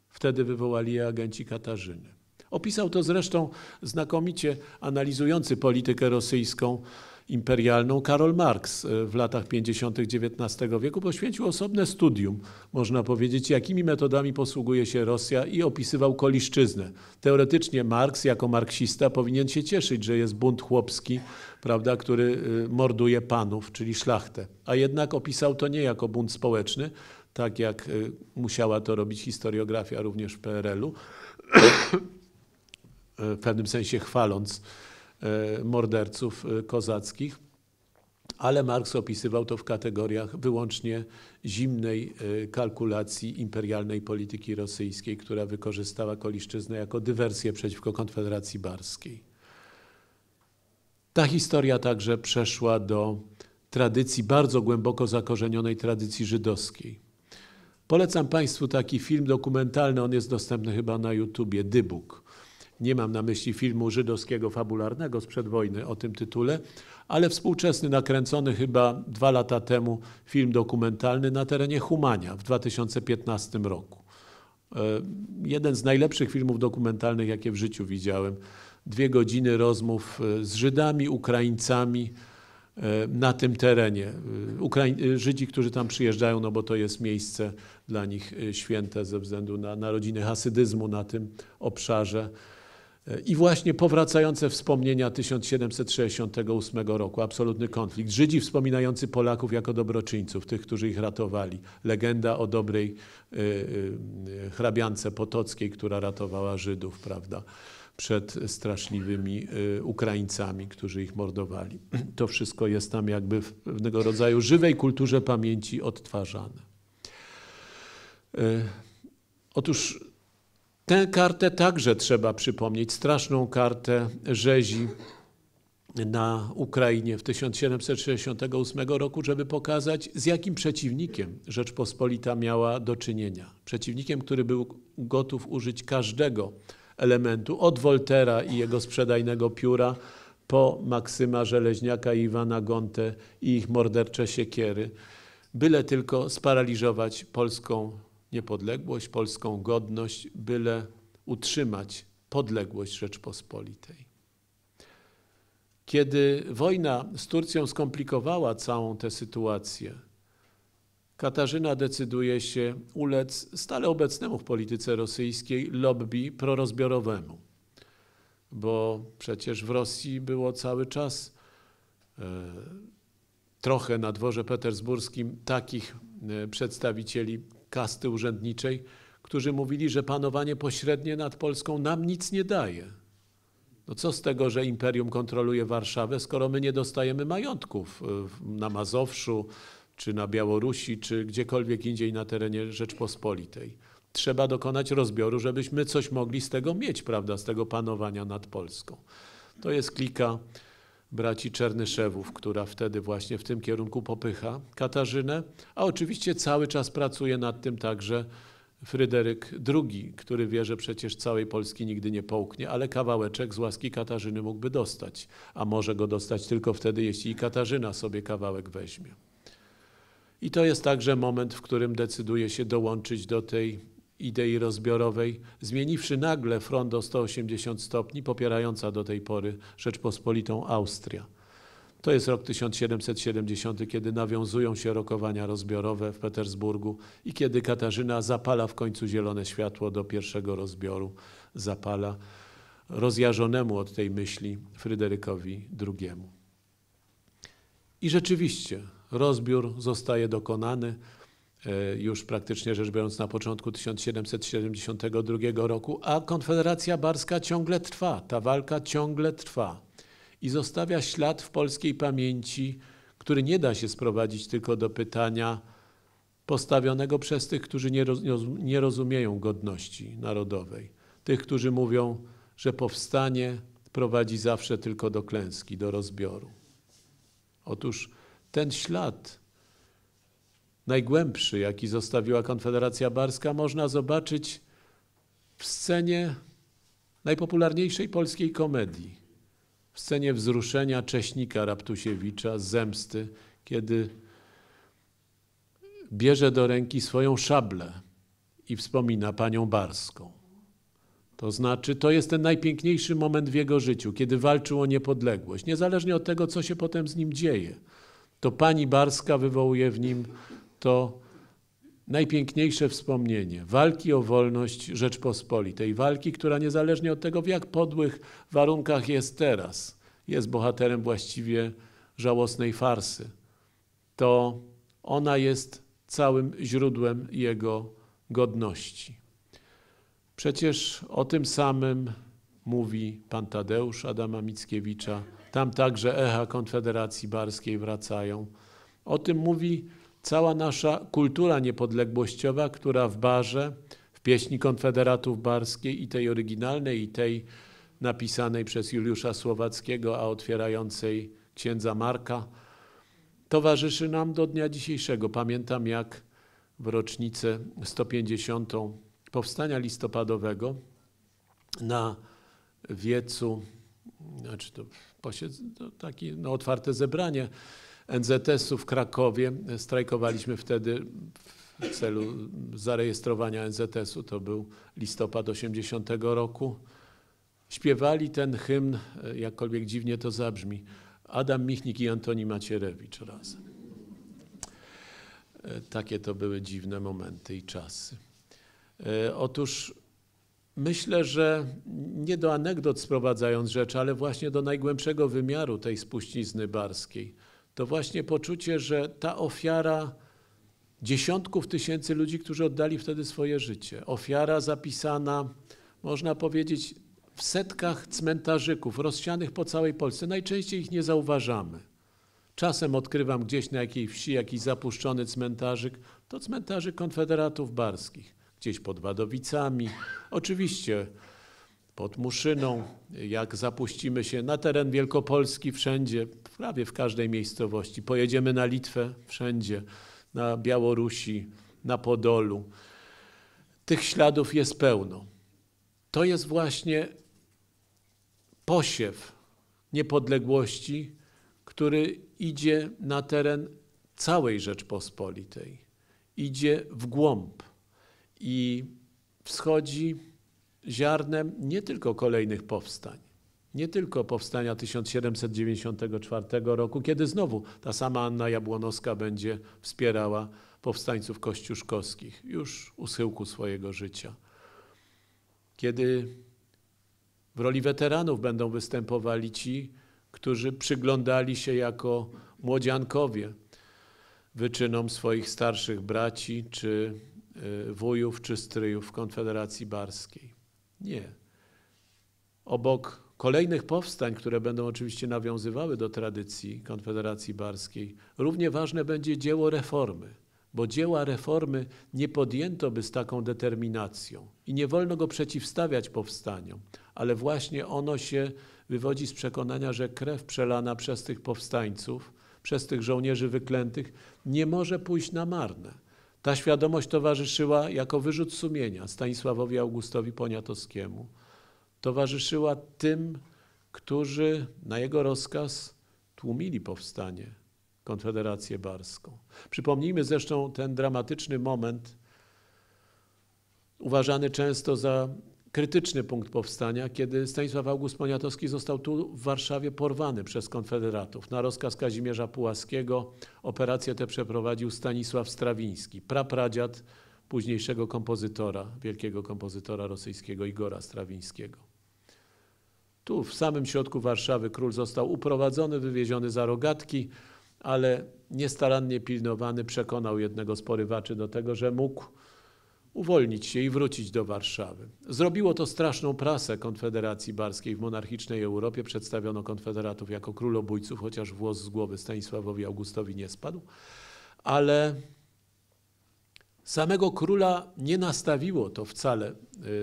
S1: Wtedy wywołali je agenci Katarzyny. Opisał to zresztą znakomicie analizujący politykę rosyjską imperialną Karol Marx e, w latach 50. XIX wieku poświęcił osobne studium, można powiedzieć, jakimi metodami posługuje się Rosja i opisywał koliszczyznę. Teoretycznie Marx jako marksista powinien się cieszyć, że jest bunt chłopski, prawda, który e, morduje panów, czyli szlachtę. A jednak opisał to nie jako bunt społeczny, tak jak e, musiała to robić historiografia również w PRL-u, *coughs* w pewnym sensie chwaląc E, morderców e, kozackich, ale Marx opisywał to w kategoriach wyłącznie zimnej e, kalkulacji imperialnej polityki rosyjskiej, która wykorzystała Koliszczyznę jako dywersję przeciwko Konfederacji Barskiej. Ta historia także przeszła do tradycji, bardzo głęboko zakorzenionej tradycji żydowskiej. Polecam Państwu taki film dokumentalny, on jest dostępny chyba na YouTubie, Dybuk. Nie mam na myśli filmu żydowskiego fabularnego sprzed wojny o tym tytule, ale współczesny, nakręcony chyba dwa lata temu film dokumentalny na terenie Humania w 2015 roku. E, jeden z najlepszych filmów dokumentalnych, jakie w życiu widziałem. Dwie godziny rozmów e, z Żydami, Ukraińcami e, na tym terenie. Ukraiń, Żydzi, którzy tam przyjeżdżają, no bo to jest miejsce dla nich święte ze względu na narodziny hasydyzmu na tym obszarze. I właśnie powracające wspomnienia 1768 roku, absolutny konflikt. Żydzi wspominający Polaków jako dobroczyńców, tych, którzy ich ratowali. Legenda o dobrej y, y, hrabiance Potockiej, która ratowała Żydów, prawda, przed straszliwymi y, Ukraińcami, którzy ich mordowali. To wszystko jest tam jakby w pewnego rodzaju żywej kulturze pamięci odtwarzane. Otóż Tę kartę także trzeba przypomnieć, straszną kartę rzezi na Ukrainie w 1768 roku, żeby pokazać, z jakim przeciwnikiem Rzeczpospolita miała do czynienia. Przeciwnikiem, który był gotów użyć każdego elementu, od Woltera i jego sprzedajnego pióra, po Maksyma Żeleźniaka i Iwana Gontę i ich mordercze siekiery, byle tylko sparaliżować polską niepodległość, polską godność, byle utrzymać podległość Rzeczpospolitej. Kiedy wojna z Turcją skomplikowała całą tę sytuację, Katarzyna decyduje się ulec stale obecnemu w polityce rosyjskiej lobby prorozbiorowemu, bo przecież w Rosji było cały czas e, trochę na dworze petersburskim takich e, przedstawicieli kasty urzędniczej, którzy mówili, że panowanie pośrednie nad Polską nam nic nie daje. No co z tego, że imperium kontroluje Warszawę, skoro my nie dostajemy majątków y, na Mazowszu, czy na Białorusi, czy gdziekolwiek indziej na terenie Rzeczpospolitej. Trzeba dokonać rozbioru, żebyśmy coś mogli z tego mieć, prawda, z tego panowania nad Polską. To jest klika braci Czernyszewów, która wtedy właśnie w tym kierunku popycha Katarzynę, a oczywiście cały czas pracuje nad tym także Fryderyk II, który wie, że przecież całej Polski nigdy nie połknie, ale kawałeczek z łaski Katarzyny mógłby dostać, a może go dostać tylko wtedy, jeśli i Katarzyna sobie kawałek weźmie. I to jest także moment, w którym decyduje się dołączyć do tej idei rozbiorowej, zmieniwszy nagle front o 180 stopni, popierająca do tej pory Rzeczpospolitą Austria. To jest rok 1770, kiedy nawiązują się rokowania rozbiorowe w Petersburgu i kiedy Katarzyna zapala w końcu zielone światło do pierwszego rozbioru, zapala rozjarzonemu od tej myśli Fryderykowi II. I rzeczywiście rozbiór zostaje dokonany. E, już praktycznie rzecz biorąc na początku 1772 roku, a Konfederacja Barska ciągle trwa, ta walka ciągle trwa i zostawia ślad w polskiej pamięci, który nie da się sprowadzić tylko do pytania postawionego przez tych, którzy nie, roz, nie rozumieją godności narodowej, tych, którzy mówią, że powstanie prowadzi zawsze tylko do klęski, do rozbioru. Otóż ten ślad najgłębszy, jaki zostawiła Konfederacja Barska, można zobaczyć w scenie najpopularniejszej polskiej komedii. W scenie wzruszenia Cześnika Raptusiewicza, zemsty, kiedy bierze do ręki swoją szablę i wspomina panią Barską. To znaczy, to jest ten najpiękniejszy moment w jego życiu, kiedy walczył o niepodległość, niezależnie od tego, co się potem z nim dzieje. To pani Barska wywołuje w nim to najpiękniejsze wspomnienie walki o wolność Rzeczpospolitej, walki, która niezależnie od tego, w jak podłych warunkach jest teraz, jest bohaterem właściwie żałosnej farsy. To ona jest całym źródłem jego godności. Przecież o tym samym mówi pan Tadeusz Adama Mickiewicza. Tam także echa Konfederacji Barskiej wracają. O tym mówi cała nasza kultura niepodległościowa, która w barze, w pieśni Konfederatów Barskiej i tej oryginalnej, i tej napisanej przez Juliusza Słowackiego, a otwierającej księdza Marka, towarzyszy nam do dnia dzisiejszego. Pamiętam, jak w rocznicę 150 powstania listopadowego na wiecu, znaczy to, posiedz, to takie no, otwarte zebranie NZS-u w Krakowie. Strajkowaliśmy wtedy w celu zarejestrowania NZS-u. To był listopad 80 roku. Śpiewali ten hymn, e, jakkolwiek dziwnie to zabrzmi, Adam Michnik i Antoni Macierewicz razem. E, takie to były dziwne momenty i czasy. E, otóż myślę, że nie do anegdot sprowadzając rzecz, ale właśnie do najgłębszego wymiaru tej spuścizny barskiej to właśnie poczucie, że ta ofiara dziesiątków tysięcy ludzi, którzy oddali wtedy swoje życie, ofiara zapisana, można powiedzieć, w setkach cmentarzyków rozsianych po całej Polsce. Najczęściej ich nie zauważamy. Czasem odkrywam gdzieś na jakiej wsi jakiś zapuszczony cmentarzyk. To cmentarzyk konfederatów barskich, gdzieś pod Wadowicami. Oczywiście pod Muszyną, jak zapuścimy się na teren Wielkopolski, wszędzie, prawie w każdej miejscowości. Pojedziemy na Litwę, wszędzie, na Białorusi, na Podolu. Tych śladów jest pełno. To jest właśnie posiew niepodległości, który idzie na teren całej Rzeczpospolitej, idzie w głąb i wschodzi ziarnem nie tylko kolejnych powstań, nie tylko powstania 1794 roku, kiedy znowu ta sama Anna Jabłonowska będzie wspierała powstańców kościuszkowskich już u schyłku swojego życia. Kiedy w roli weteranów będą występowali ci, którzy przyglądali się jako młodziankowie wyczynom swoich starszych braci, czy e, wujów, czy stryjów w Konfederacji Barskiej. Nie. Obok kolejnych powstań, które będą oczywiście nawiązywały do tradycji Konfederacji Barskiej, równie ważne będzie dzieło reformy, bo dzieła reformy nie podjęto by z taką determinacją i nie wolno go przeciwstawiać powstaniom, ale właśnie ono się wywodzi z przekonania, że krew przelana przez tych powstańców, przez tych żołnierzy wyklętych, nie może pójść na marne ta świadomość towarzyszyła jako wyrzut sumienia Stanisławowi Augustowi Poniatowskiemu. Towarzyszyła tym, którzy na jego rozkaz tłumili powstanie, Konfederację Barską. Przypomnijmy zresztą ten dramatyczny moment, uważany często za krytyczny punkt powstania, kiedy Stanisław August Poniatowski został tu w Warszawie porwany przez konfederatów. Na rozkaz Kazimierza Pułaskiego operację tę przeprowadził Stanisław Strawiński, prapradziad późniejszego kompozytora, wielkiego kompozytora rosyjskiego Igora Strawińskiego. Tu w samym środku Warszawy król został uprowadzony, wywieziony za rogatki, ale niestarannie pilnowany przekonał jednego z porywaczy do tego, że mógł uwolnić się i wrócić do Warszawy. Zrobiło to straszną prasę Konfederacji Barskiej w monarchicznej Europie. Przedstawiono konfederatów jako królobójców, chociaż włos z głowy Stanisławowi Augustowi nie spadł. Ale samego króla nie nastawiło to wcale,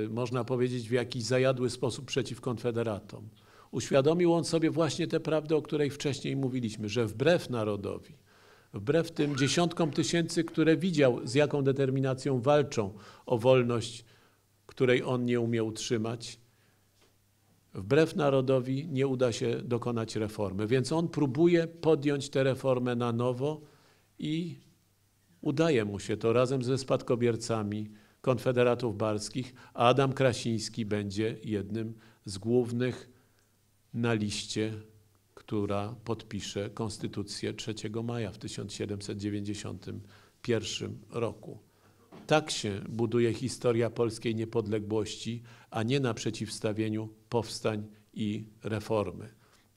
S1: y, można powiedzieć, w jakiś zajadły sposób przeciw konfederatom. Uświadomił on sobie właśnie tę prawdę, o której wcześniej mówiliśmy, że wbrew narodowi, Wbrew tym dziesiątkom tysięcy, które widział, z jaką determinacją walczą o wolność, której on nie umiał utrzymać, wbrew narodowi nie uda się dokonać reformy. Więc on próbuje podjąć tę reformę na nowo i udaje mu się to razem ze spadkobiercami konfederatów barskich. Adam Krasiński będzie jednym z głównych na liście która podpisze konstytucję 3 maja w 1791 roku. Tak się buduje historia polskiej niepodległości, a nie na przeciwstawieniu powstań i reformy,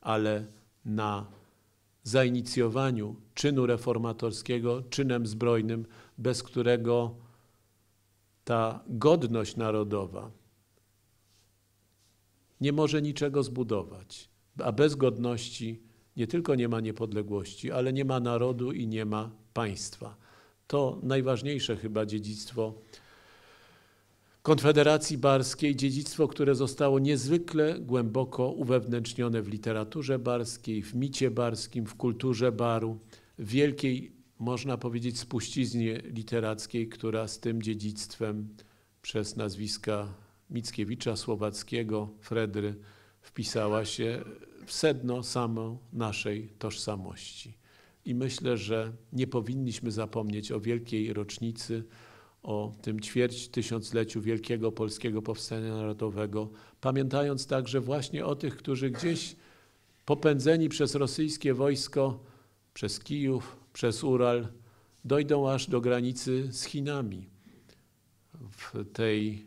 S1: ale na zainicjowaniu czynu reformatorskiego, czynem zbrojnym, bez którego ta godność narodowa nie może niczego zbudować a bez godności nie tylko nie ma niepodległości, ale nie ma narodu i nie ma państwa. To najważniejsze chyba dziedzictwo Konfederacji Barskiej, dziedzictwo, które zostało niezwykle głęboko uwewnętrznione w literaturze barskiej, w micie barskim, w kulturze baru, w wielkiej, można powiedzieć, spuściznie literackiej, która z tym dziedzictwem przez nazwiska Mickiewicza, Słowackiego, Fredry wpisała się sedno samo naszej tożsamości. I myślę, że nie powinniśmy zapomnieć o wielkiej rocznicy, o tym ćwierć tysiącleciu wielkiego polskiego powstania narodowego, pamiętając także właśnie o tych, którzy gdzieś popędzeni przez rosyjskie wojsko, przez Kijów, przez Ural, dojdą aż do granicy z Chinami w tej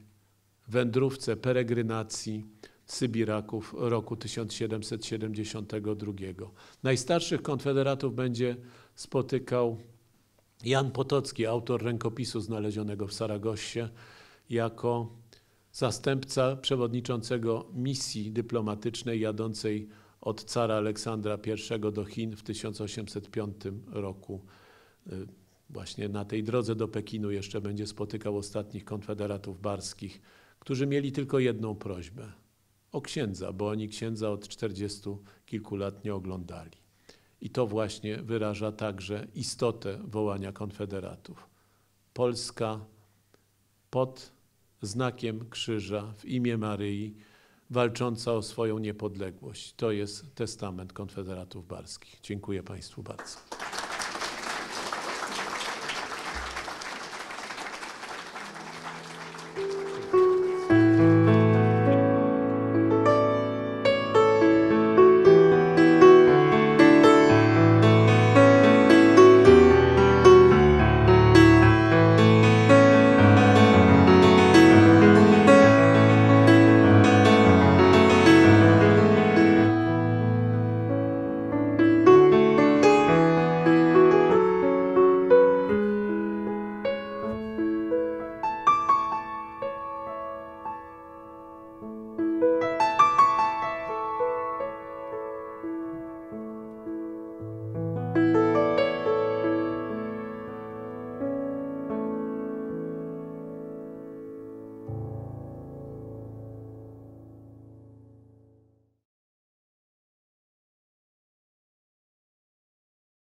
S1: wędrówce, peregrynacji Sybiraków roku 1772. Najstarszych konfederatów będzie spotykał Jan Potocki, autor rękopisu znalezionego w Saragosie jako zastępca przewodniczącego misji dyplomatycznej jadącej od cara Aleksandra I do Chin w 1805 roku. Y, właśnie na tej drodze do Pekinu jeszcze będzie spotykał ostatnich konfederatów barskich, którzy mieli tylko jedną prośbę o księdza, bo oni księdza od 40 kilku lat nie oglądali. I to właśnie wyraża także istotę wołania konfederatów. Polska pod znakiem krzyża w imię Maryi walcząca o swoją niepodległość. To jest testament konfederatów barskich. Dziękuję Państwu bardzo.